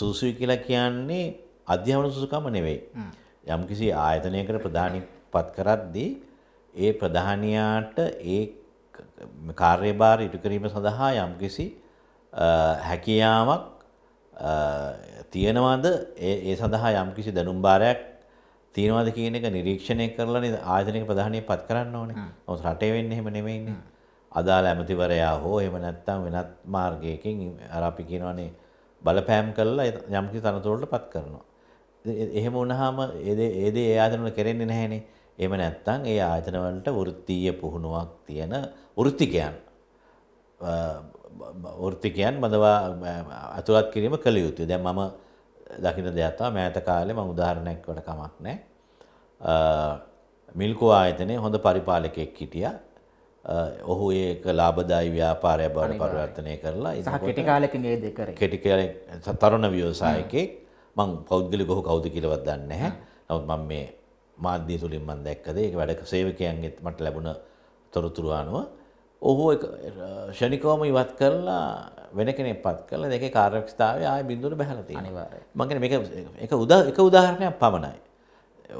සුසුයි කියලා කියන්නේ අධ්‍යාවන සුසුකම නෙවෙයි යම් කිසි ආයතනයකට ප්‍රධානි පත් කරද්දී ඒ ප්‍රධානයාට ඒ කාර්යභාර ඉටු කිරීම සඳහා යම් කිසි හැකියාවක් තියෙනවාද ඒ සඳහා යම්කිසි දැනුම්භාරයක් තියෙනවාද කියන එක නිරීක්ෂණය කරලා ආයතනික ප්‍රධානය පත් කරන්න ඕනේ. ඔව් රටේ වෙන්නේ එහෙම නෙමෙයිනේ. අදාළ ඇමතිවරයා හෝ එහෙම නැත්නම් වෙනත් මාර්ගයකින් අර අපි කියනවානේ බලපෑම් කරලා යම්කිසි තනතුරකට පත් කරනවා. එහෙම වුණාම ඒ දේ ඒ දේ ඒ ආයතනවල කරෙන්නේ නැහැනේ. එහෙම නැත්නම් ඒ ආයතනවලට වෘත්තීය පුහුණුවක් තියෙන වෘත්තිකයන් ෘතිකයන් බඳවා ඇතුළත් කිරීම කළ යුතුය. දැන් මම දකින දෙයක් තමයි මෑත කාලේ මම උදාහරණයක් වට කමක් නැහැ. මිල්කෝ ආයතනයේ හොඳ පරිපාලකයෙක් හිටියා. ඔහු ඒක ලාභදායි ව්‍යාපාරය බවට පරිවර්තනය කරලා ඒක කෙටි කාලෙකින් ඒ දෙ කරේ. කෙටි කාලේ තරුණ ව්‍යවසායකයෙක් මං පෞද්ගලිකව ඔහු කවුද කියලාවත් දන්නේ නැහැ. නමුත් මම මේ මාධ්‍ය තුලින් මම දැක්කද ඒක වැඩ සේවකයන්ගෙත් මට ලැබුණ තොරතුරු අනුව ඔහු ෂණිකෝම ඉවත් කරලා වෙන කෙනෙක් පත් කරලා දෙකේ කාර්යක්ෂතාවය ආය බිඳුවට බහැලා තියෙනවා. මම කියන්නේ මේක එක උදා එක උදාහරණයක් පමණයි.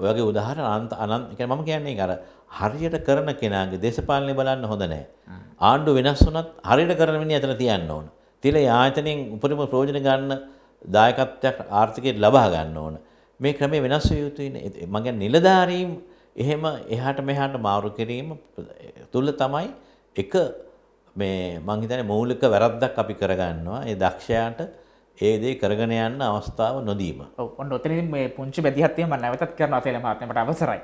ඔයගේ උදාහරණ අනන්ත අනන්ත කියන්නේ මම කියන්නේ අර හරියට කරන කෙනාගේ දේශපාලනය බලන්න හොඳ නැහැ. ආණ්ඩු වෙනස් වුණත් හරියට කරන මිනිහ ඇතන තියන්න ඕන. තියලා යාචනෙන් උපරිම ප්‍රයෝජන ගන්න දායකත්වයක් ආර්ථිකයට ලබා ගන්න ඕන. මේ ක්‍රමය වෙනස් විය යුතුයි. මම කියන්නේ නිලධාරීන් එහෙම එහාට මෙහාට මාරු කිරීම තුල තමයි එක මේ මං හිතන්නේ මූලික වැරද්දක් අපි කරගන්නවා. ඒ දක්ෂයාට ඒ දේ කරගෙන යන්න අවස්ථාව නොදීම. ඔන්න ඔතනදී මේ පුංචි බැදිහත්තිය මම නැවතත් කරනවා සේල මහත්මයාට අවසරයි.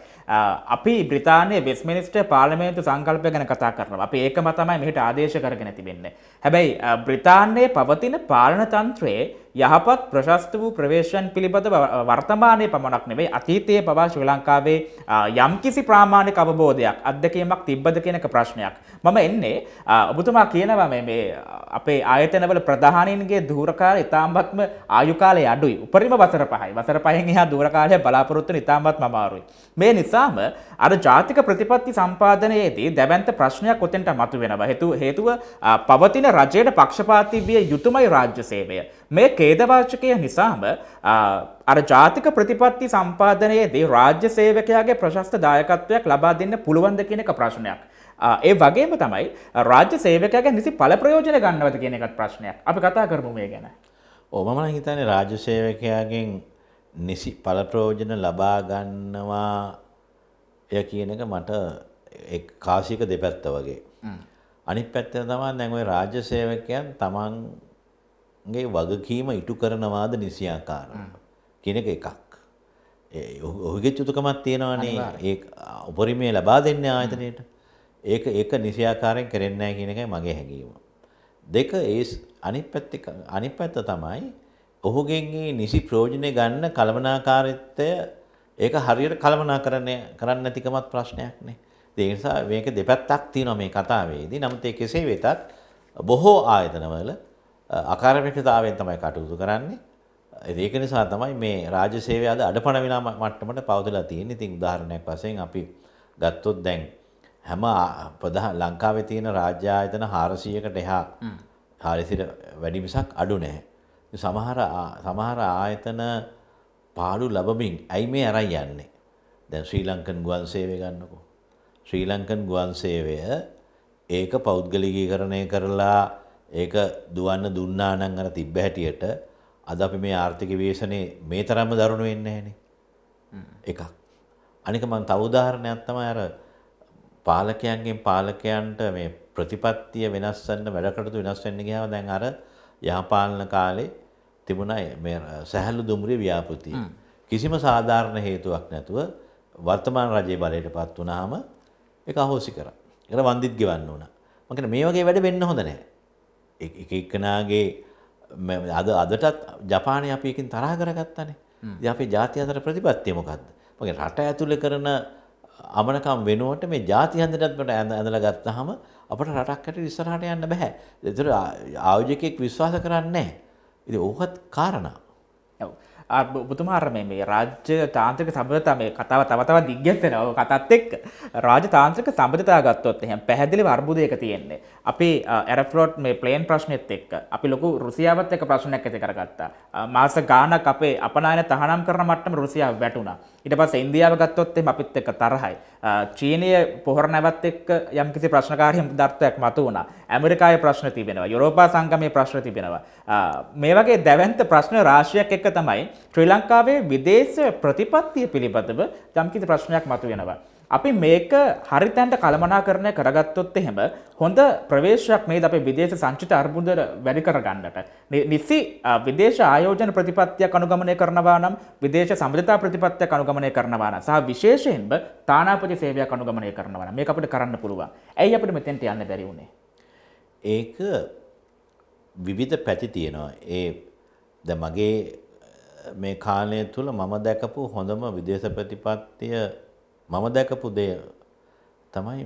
අපි බ්‍රිතාන්‍යයේ වෙස්මිනිස්ටර් පාර්ලිමේන්තු සංකල්පය ගැන කතා කරනවා. අපි ඒකම තමයි මෙහෙට ආදේශ කරගෙන තිබෙන්නේ. හැබැයි බ්‍රිතාන්‍යයේ පවතින පාලන තන්ත්‍රයේ යහපත් ප්‍රශස්ත වූ ප්‍රවේශයන් පිළිබඳ වර්තමානය පමණක් නෙවෙයි අතීතයේ පවා ශ්‍රී ලංකාවේ යම්කිසි ප්‍රාමාණික අවබෝධයක් අත්දැකීමක් තිබ්බද කියනක ප්‍රශ්නයක්. මම එන්නේ ඔබතුමා කියනවා මේ අපේ ආයතනවල ප්‍රධානීන්ගේ දුරකාල ඉතාමත්ම ආයුකාලය අඩුයි. උපරිම වසර පහයි. වසර පහෙන් එහා දුරකාලය බලාපොරොත්තු වෙන ඉතාමත්ම අමාරුයි. මේ නිසාම අර ජාතික ප්‍රතිපත්ති සම්පාදනයේදී දැවැන්ත ප්‍රශ්නයක් ඔතෙන්ට මතුවෙනවා. හේතුව පවතින රජයට පක්ෂපාතී විය යුතුමයි රාජ්‍ය සේවය. මේ කේදවාචකය නිසාම අර ජාතික ප්‍රතිපත්ති සම්පාධනයේදී රාජ්‍ය සේවකයාගේ ප්‍රශස්ත දායකත්වයක් ලබා දෙන්න පුළුවන්ද කියන එක ප්‍රශ්නයක්. ඒ වගේම තමයි රාජ්‍ය සේවකයාගේ නිසි පල ප්‍රයෝජන ගන්නවද කියන එකත් ප්‍රශ්නයක්. අපි කතා කරමු මේ ගැන. ඔබම හිතන්නේ රාජ්‍ය සේවකයාගෙන් නිසි පල ප්‍රයෝජන ලබා ගන්නවා ය කියන එක මට කාසික දෙපැත්ත වගේ. අනිත් පැත්ත තමයි දැන් ওই රාජ්‍ය සේවකයන් තමන් ගේ වගකීම ඉටු කරනවාද නිසියාකාර කියන එක එකක්. ඔහුගේ චුතුකමත් තියෙනවානේ ඒ උපරිමේ ලබා දෙන්න ආයතනයට ඒක ඒක නිසියාකාරයෙන් කරෙන්නෑ කියන එකයි මගේ හැඟීම. දෙක ඒ අනිත් පැත්ත අනිත් පැත්ත තමයි ඔහුගෙන් මේ නිසි ප්‍රයෝජනේ ගන්න කලමනාකාරීත්වය ඒක හරියට කලමනාකරණය කරන්න නැතිකමත් ප්‍රශ්නයක් නේ. ඒ නිසා මේක දෙපැත්තක් තියෙනවා මේ කතාවේදී. නමුත් ඒ කෙසේ වෙතත් බොහෝ ආයතනවල අකාර්මිකතාවයෙන් තමයි කටයුතු කරන්නේ. ඒක නිසා තමයි මේ රාජ්‍ය සේවය අද අඩපණ වෙනා මට්ටමට පවතිලා තියෙන්නේ. ඉතින් උදාහරණයක් වශයෙන් අපි ගත්තොත් දැන් හැම ප්‍රධාන ලංකාවේ තියෙන රාජ්‍ය ආයතන 400කට එහා 400 වැඩි මිසක් අඩු නැහැ. සමහර සමහර ආයතන පාඩු ලැබමින් ඇයි මේ අරන් යන්නේ? දැන් ශ්‍රී ලංකන් ගුවන් සේවය ගන්නකො. ශ්‍රී ලංකන් ගුවන් සේවය ඒක පෞද්ගලිකීකරණය කරලා ඒක දුවන්න දුන්නා නම් අර තිබ්බ හැටියට අද අපි මේ ආර්ථික විවේචනේ මේ තරම්ම දරුණු වෙන්නේ නැහැනේ. එකක්. අනික මම තව උදාහරණයක් තමයි අර පාලකයන්ගෙන් පාලකයන්ට මේ ප්‍රතිපත්තිය වෙනස් වෙන්න වැඩකටයුතු වෙනස් වෙන්න ගියාම දැන් අර යහපාලන කාලේ තිබුණා මේ සහැල්ලු දුම්රිය ව්‍යාපෘතිය. කිසිම සාධාරණ හේතුවක් නැතුව වර්තමාන රජයේ බලයටපත් වුණාම ඒක අහෝසි කරා. ඒකට වන්දිත් ගෙවන්න උනා. මම කියන්නේ මේ වගේ වැඩ වෙන්න හොඳ නැහැ. එක එක්කනාගේ අද අදටත් ජපානය අපි එකින් තරහ කරගත්තනේ අපේ ජාති අතර ප්‍රතිපත්තිය මොකක්ද මගේ රට ඇතුළේ කරන අමනකම් වෙනුවට මේ ජාති හන්දටත්මට ඇඳ ඇඳලා ගත්තහම අපට රටක් ඇට ඉස්සරහට යන්න බෑ. ඒතර ආයෝජකයෙක් විශ්වාස කරන්නේ නැහැ. ඉතින් ඕකත් කාරණා. ඔව්. බුතුමාරම මේ රාජ්‍ය තාන්ත්‍රක සබඳතා මේ කතාව තව තවත් දිග්ගැස්සෙනවා කතාත් එක්ක රාජ්‍ය තාන්ත්‍රක සබඳතා ගත්තොත් එහෙනම් පැහැදිලිව අර්බුදයක තියෙන්නේ අපේ ඇරෆ්ලොට් මේ ප්ලේන් ප්‍රශ්නෙත් එක්ක අපි ලොකු රුසියාවත් එක්ක ප්‍රශ්නයක් ඇති කරගත්තා මාස ගාණක් අපේ අපනායන තහනම් කරන මට්ටම රුසියාව වැටුණා ඊට පස්සේ ඉන්දියාව ගත්තොත් එහෙනම් අපිත් එක්ක තරහයි චීනය පොහොර නැවත් එක්ක යම්කිසි ප්‍රශ්නකාරී දර්ථයක් මතු වුණා ඇමරිකාවේ ප්‍රශ්න තිබෙනවා යුරෝපා සංගමයේ ප්‍රශ්න තිබෙනවා මේ වගේ දැවැන්ත ප්‍රශ්න රාශියක් එක්ක තමයි ශ්‍රී ලංකාවේ විදේශ ප්‍රතිපත්තිය පිළිබඳව යම්කිසි ප්‍රශ්නයක් මතුවෙනවා. අපි මේක හරි තැන්ට කළමනාකරණය කරගත්තොත් එහෙම හොඳ ප්‍රවේශයක් මේ අපේ විදේශ සංචිත අර්බුද වැඩි කරගන්නට. නිසි විදේශ ආයෝජන ප්‍රතිපත්තියක් අනුගමනය කරනවා නම් විදේශ සම්බන්ධතා ප්‍රතිපත්තියක් අනුගමනය කරනවා නම් සහ විශේෂයෙන්ම තානාපති සේවයක් අනුගමනය කරනවා නම් මේක අපිට කරන්න පුළුවන්. ඇයි අපිට මෙතෙන්ට යන්න බැරි වුනේ? ඒක විවිධ පැති තියෙනවා. ඒ ද මගේ මේ කාලය තුල මම දැකපු හොඳම විදේශ ප්‍රතිපත්තිය මම දැකපු දේ තමයි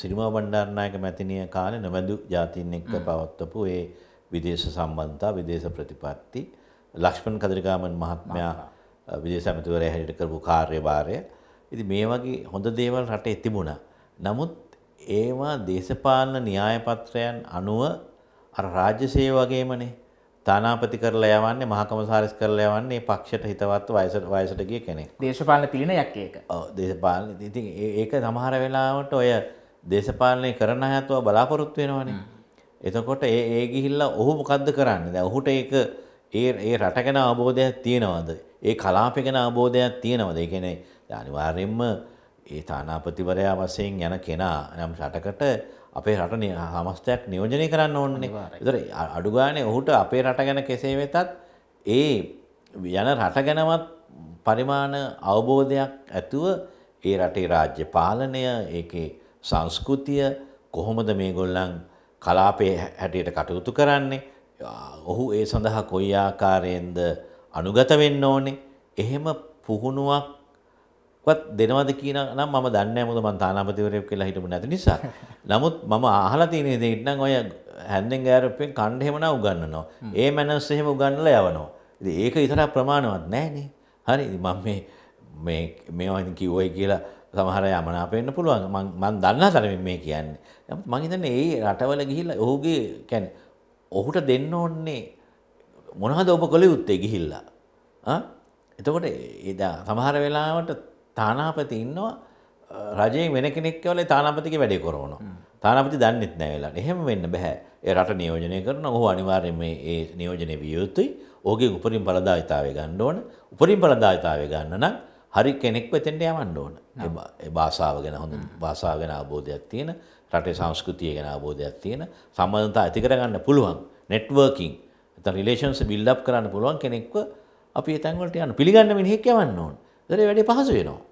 සිරිමා බණ්ඩාරනායක මැතිණිය කාලේ නොමැදු ජාතීන් එක්ක පවත්වපු ඒ විදේශ සම්බන්ධතා විදේශ ප්‍රතිපත්ති ලක්ෂ්මන් කදිරිගාමන් මහත්මයා විදේශ ඇමතිවරයා හැටියට කරපු කාර්යභාරය. ඉතින් මේ වගේ හොඳ දේවල් රටේ තිබුණා. නමුත් ඒවා දේශපාලන න්‍යාය පත්‍රයන් අනුව අර රාජ්‍ය සේවාවගේමනේ තානාපති කරලා යවන්නේ මහකමසාරිස් කරලා යවන්නේ පක්ෂයට හිතවත් වයසට වයසට ගිය කෙනෙක්. දේශපාලන තිලිනයක් ඒක. ඔව් දේශපාලන ඉතින් ඒක සමහර වෙලාවට ඔය දේශපාලනය කරන අයත්ව බලාපොරොත්තු වෙනවනේ. එතකොට ඒ ඒ ගිහිල්ලා ඔහු මොකද්ද කරන්නේ? දැන් ඔහුට ඒක ඒ ඒ රට ගැන අවබෝධයක් තියෙනවද? ඒ කලාප ගැන අවබෝධයක් තියෙනවද? ඒ කියන්නේ අනිවාර්යයෙන්ම ඒ තානාපතිවරයා වශයෙන් යන කෙනා නම් රටකට අපේ රට සමස්තයක් නියෝජනය කරන්න ඕන්නේ දර අඩුගානය ඔහුට අපේ රට ගැන කෙසේ වෙතත් ඒ යන රට ගැනවත් පරිමාණ අවබෝධයක් ඇතුව ඒ රටේ රාජ්‍ය පාලනය ඒකේ සංස්කෘතිය කොහොමද මේ ගොල්ලන් කලාපේ හැටියට කටයුතු කරන්නේ ඔහු ඒ සඳහා කොයි ආකාරයෙන්ද අනුගත වෙන්න ඕනේ එහෙම පුහුණුවක් වත් දෙනවද කියන නම් මම දන්නේ නැහැ මොකද මම තානාපතිවරයෙක් කියලා හිටපු නැති නිසා. නමුත් මම අහලා තියෙන දේ ඉන්නම් ඔය හැන්දෙන් ගෑරප්පෙන් කණ්ඩ එහෙම නා උගන්වනවා. ඒ මැනර්ස් එහෙම උගන්වලා යවනවා. ඉතින් ඒක විතරක් ප්‍රමාණවත් නැහැනේ. හරි ඉතින් මම මේ මේ මේවා ඉතින් කිව්වයි කියලා සමහර අය අමනාප වෙන්න පුළුවන්. මම මම දන්නා තරමින් මේ කියන්නේ. නමුත් මම හිතන්නේ ඒ රටවල ගිහිල්ලා ඔහුගේ කියන්නේ ඔහුට දෙන්න ඕනේ මොනවද ඔබ කළ යුත්තේ ගිහිල්ලා. ආ එතකොට ඒ සමහර වෙලාවට තානාපති ඉන්නවා රජයේ වෙන කෙනෙක් කියලා තානාපතිගේ වැඩේ කරනවා. තානාපති දන්නෙත් නැහැ වෙලාවට. එහෙම වෙන්න බෑ. ඒ රට නියෝජනය කරන ඔහු අනිවාර්යයෙන් මේ ඒ නියෝජනය විය යුතුයි. ඕකේ උපරිම බලදායතාවය ගන්න ඕන. උපරිම බලදායතාවය ගන්න නම් හරි කෙනෙක් වෙතෙන්ට යවන්න ඕන. ඒ භාෂාව ගැන හොඳ භාෂාව ගැන අවබෝධයක් තියෙන, රටේ සංස්කෘතිය ගැන අවබෝධයක් තියෙන, සම්බන්ධතා ඇති කරගන්න පුළුවන්, networking, නැත්නම් relations build up කරන්න පුළුවන් කෙනෙක්ව අපි ඒ තැන් වලට යන්න පිළිගන්න මිනිහෙක් යවන්න ඕන. ඒතරේ වැඩේ පහසු වෙනවා.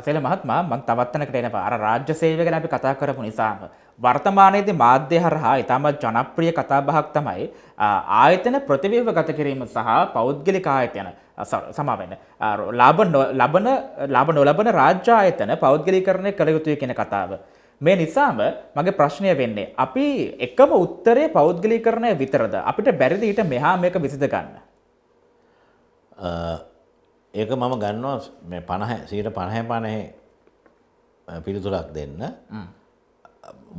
අසේල මහත්මයා මම තවත් තැනකට එනවා. අර රාජ්‍ය සේවය ගැන අපි කතා කරපු නිසාම වර්තමානයේදී මාධ්‍ය හරහා ඉතාමත් ජනප්‍රිය කතා බහක් තමයි ආයතන ප්‍රතිව්‍යවගත කිරීම සහ පෞද්ගලික ආයතන සමාවෙන්න ලාභ ලබන ලාභ නොලබන රාජ්‍ය ආයතන පෞද්ගලීකරණය කළ යුතුයි කියන කතාව. මේ නිසාම මගේ ප්‍රශ්නය වෙන්නේ අපි එකම උත්තරේ පෞද්ගලීකරණය විතරද අපිට බැරිද ඊට මෙහා මේක විසඳ ගන්න. ඒක මම ගන්නවා මේ පණහ සීට පණහැ පණහේ පිළිතුරක් දෙන්න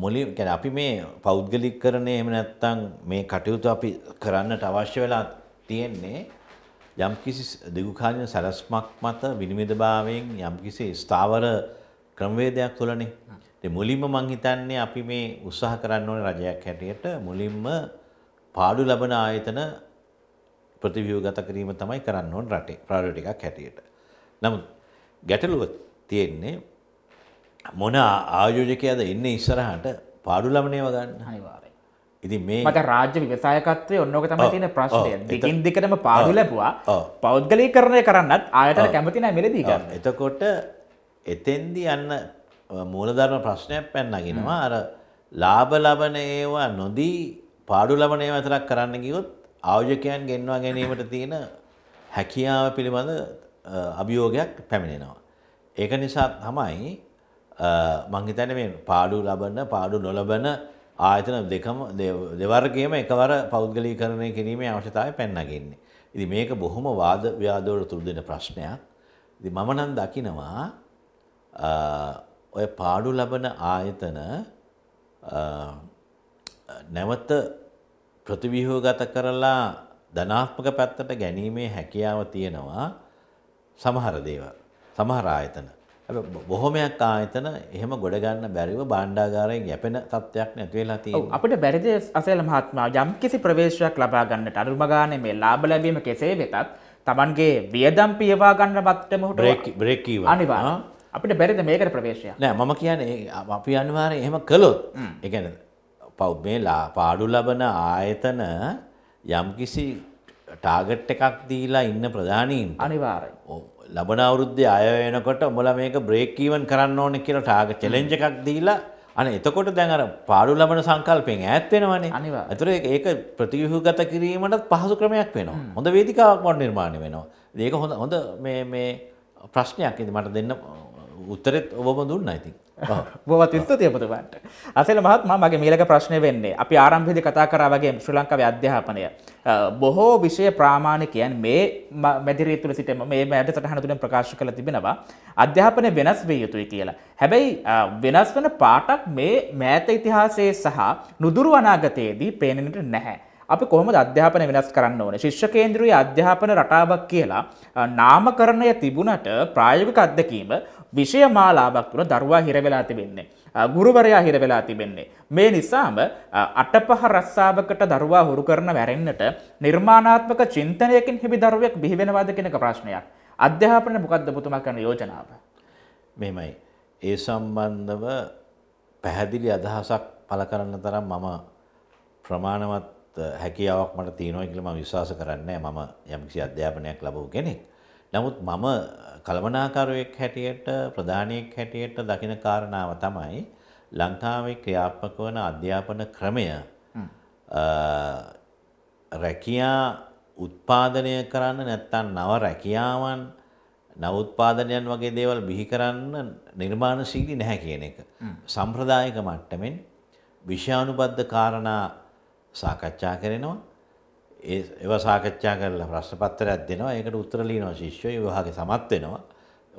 මුලි කැන අපි මේ පෞද්ගලික් කරනය එම නැත්තං මේ කටයුතු අපි කරන්නට අවශ්‍ය වෙලා තියෙන්නේ යම් කිසි දිගුකාලන සැලස්මක් මත විනිවිධභාවයෙන් යම් කිසි ස්ථාවර ක්‍රමවේදයක් තුළනේ මුලින්ම මං හිතන්නේ අපි මේ උත්සාහ කරන්න ඕන රජයක් හැටියට මුලින්ම පාඩු ලබන ආයතන ප්‍රතිව්‍යුහගත කිරීම තමයි කරන්න ඕන රටේ ප්‍රායෝගික එකක් හැටියට. නමුත් ගැටලුව තියෙන්නේ මොන ආයෝජකයාද ඉන්නේ ඉස්සරහට පාඩු ළමනේව ගන්න. අනිවාර්යයෙන්. ඉතින් මේ මට රාජ්‍ය ව්‍යවසායකත්වයේ ඔන්නෝක තමයි තියෙන ප්‍රශ්නය. දිගින් දිගටම පාඩු ලැබුවා. පෞද්ගලීකරණය කරන්නත් ආයතන කැමති නැහැ මෙලදී ගන්න. එතකොට එතෙන්දී යන්න මූලධර්ම ප්‍රශ්නයක් පැන්නගෙනවා අර ලාභ ලබන ඒවා නොදී පාඩු ලබන ඒවා විතරක් කරන්න ගියොත් ආයෝජකයන් ගෙන්වා ගැනීමට තියෙන හැකියාව පිළිබඳ අභියෝගයක් පැමිණෙනවා. ඒක නිසා තමයි මං හිතන්නේ මේ පාඩු ලබන පාඩු නොලබන ආයතන දෙකම දෙවර්ගයේම එකවර පෞද්ගලීකරණය කිරීමේ අවශ්‍යතාවය පැන්නගින්නේ. ඉතින් මේක බොහොම වාද ව්‍යාදවල තුරු දෙන ප්‍රශ්නයක්. ඉතින් මම නම් දකිනවා ඔය පාඩු ලබන ආයතන නැවත ප්‍රතිවිහෝගත කරලා ධනාත්මක පැත්තට ගැනීමේ හැකියාව තියෙනවා සමහර දේවල්. සමහර ආයතන. බොහොමයක් ආයතන එහෙම ගොඩ ගන්න බැරිව බණ්ඩාගාරයෙන් යැපෙන තත්ත්වයක් නැති වෙලා තියෙනවා. අපිට බැරිද අසල මහත්මයා යම්කිසි ප්‍රවේශයක් ලබා ගන්නට අනුම ගානේ මේ ලාභ ලැබීම කෙසේ වෙතත් Tamanගේ වියදම් පියවා ගන්න මත්තම උට බ්‍රේක් ඊවන් අනිවාර්ය. අපිට බැරිද මේකට ප්‍රවේශයක්? නෑ මම කියන්නේ අපි අනිවාර්යයෙන් එහෙම කළොත් ඒ කියන්නේ මේ පාඩු ලබන ආයතන යම්කිසි ටාගට් එකක් දීලා ඉන්න ප්‍රධානීන් අනිවාර්යයි. ලබන අවුරුද්දේ අය වෙනකොට උඹලා මේක බ්‍රේක් ඊවන් කරන්න ඕනේ කියලා ටාගට් චැලෙන්ජ් එකක් දීලා අනේ එතකොට දැන් අර පාඩු ලබන සංකල්පයෙන් ඈත් වෙනවනේ. අනිවාර්යයි. ඒතර ඒක ප්‍රතිව්‍යුහගත කිරීමටත් පහසු ක්‍රමයක් වෙනවා. හොඳ වේදිකාවක් වට නිර්මාණය වෙනවා. ඒක හොඳ හොඳ මේ මේ ප්‍රශ්නයක් ඉතින් මට දෙන්න උත්තරෙත් ඔබම දුන්නා ඉතින්. බොවත් ස්තුතිය පුතුවන්ට අසල මහත් මගේ මීලක ප්‍රශ්නය වෙන්නේ අපි ආරම්භිදි කතා කරාවගේ ශ්‍රී ලංකාව අධ්‍යාපනය බොහෝ විෂය ප්‍රාමාණිකයන් මේ මැදිරී තුළ සිටම මේ මෑට සටහන තුළින් ප්‍රකාශ කළ තිබෙනවා අධ්‍යාපනය වෙනස් විය යුතුයි කියලා හැබැයි වෙනස් වන පාටක් මේ මෑත ඉතිහාසයේ සහ නුදුරු අනාගතයේදී පේනට නැහැ අපි කොහොමද අධ්‍යාපන වෙනස් කරන්න ඕන ශිෂ්‍ය කේන්ද්‍රීය අධ්‍යාපන රටාවක් කියලා නාමකරණය තිබුණට ප්‍රායෝගික අත්දැකීම විෂය මාලාවක් තුළ දරුවා හිරවෙලා තිබෙන්නේ. ගුරුවරයා හිරවෙලා තිබෙන්නේ. මේ නිසාම අටපහ රස්සාාවකට දරුවා හුරු කරන වැරෙන්න්නට නිර්මාණාත්මක චින්තනයකින් හිබි දරුවෙක් බිහිවෙනවාද කෙනක ප්‍රශ්නයක්. අධ්‍යාපන මොකක්ද පුතුමක් කරන යෝජනාව. මෙමයි. ඒ සම්බන්ධව පැහැදිලි අදහසක් පල කරන්න තරම් මම ප්‍රමාණවත් හැකියාවක් මට තියෙනවා කියලා මම විශ්වාස කරන්නේ මම යම්කිසි අධ්‍යාපනයක් ලැබුව කෙනෙක්. නමුත් මම කළමනාකරුවෙක් හැටියට ප්‍රධානියෙක් හැටියට දකින කාරණාව තමයි ලංකාවේ ක්‍රියාත්මක වන අධ්‍යාපන ක්‍රමය රැකියා උත්පාදනය කරන්න නැත්තම් නව රැකියාවන් නව උත්පාදනයන් වගේ දේවල් බිහි කරන්න නිර්මාණශීලී නැහැ කියන එක. සම්ප්‍රදායික මට්ටමින් විෂයානුබද්ධ කාරණා සාකච්ඡා කරනවා ඒ ඒව සාකච්ඡා කරලා ප්‍රශ්න පත්‍රයක් දෙනවා. ඒකට උත්තර ලියනවා ශිෂ්‍යයෝ. ඒ වහාගේ සමත් වෙනවා.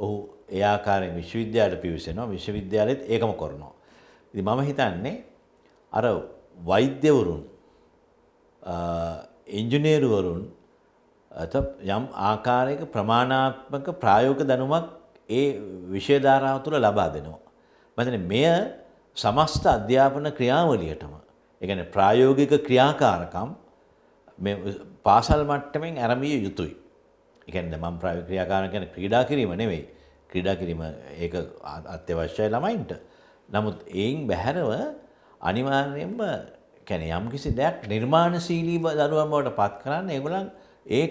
ඔහු ඒ ආකාරයෙන් විශ්වවිද්‍යාලයට පිවිසෙනවා. විශ්වවිද්‍යාලෙත් ඒකම කරනවා. ඉතින් මම හිතන්නේ අර වෛද්‍යවරුන් ඉංජිනේරුවරුන් යම් ආකාරයක ප්‍රමාණාත්මක ප්‍රායෝගික දැනුමක් ඒ විෂය ධාරාව තුළ ලබා දෙනවා. මතන මෙය සමස්ත අධ්‍යාපන ක්‍රියාවලියටම ඒ කියන්නේ ප්‍රායෝගික ක්‍රියාකාරකම් මේ පාසල් මට්ටමින් ඇරඹිය යුතුයි. ඒ කියන්නේ මම ක්‍රියාකාරණ කියන්නේ ක්‍රීඩා කිරීම නෙවෙයි. ක්‍රීඩා කිරීම ඒක අත්‍යවශ්‍යයි ළමයින්ට. නමුත් ඒයින් බැහැරව අනිවාර්යයෙන්ම කියන්නේ යම්කිසි දෙයක් නිර්මාණශීලී දරුවන් බවට පත් කරන්න ඒගොල්ලන් ඒ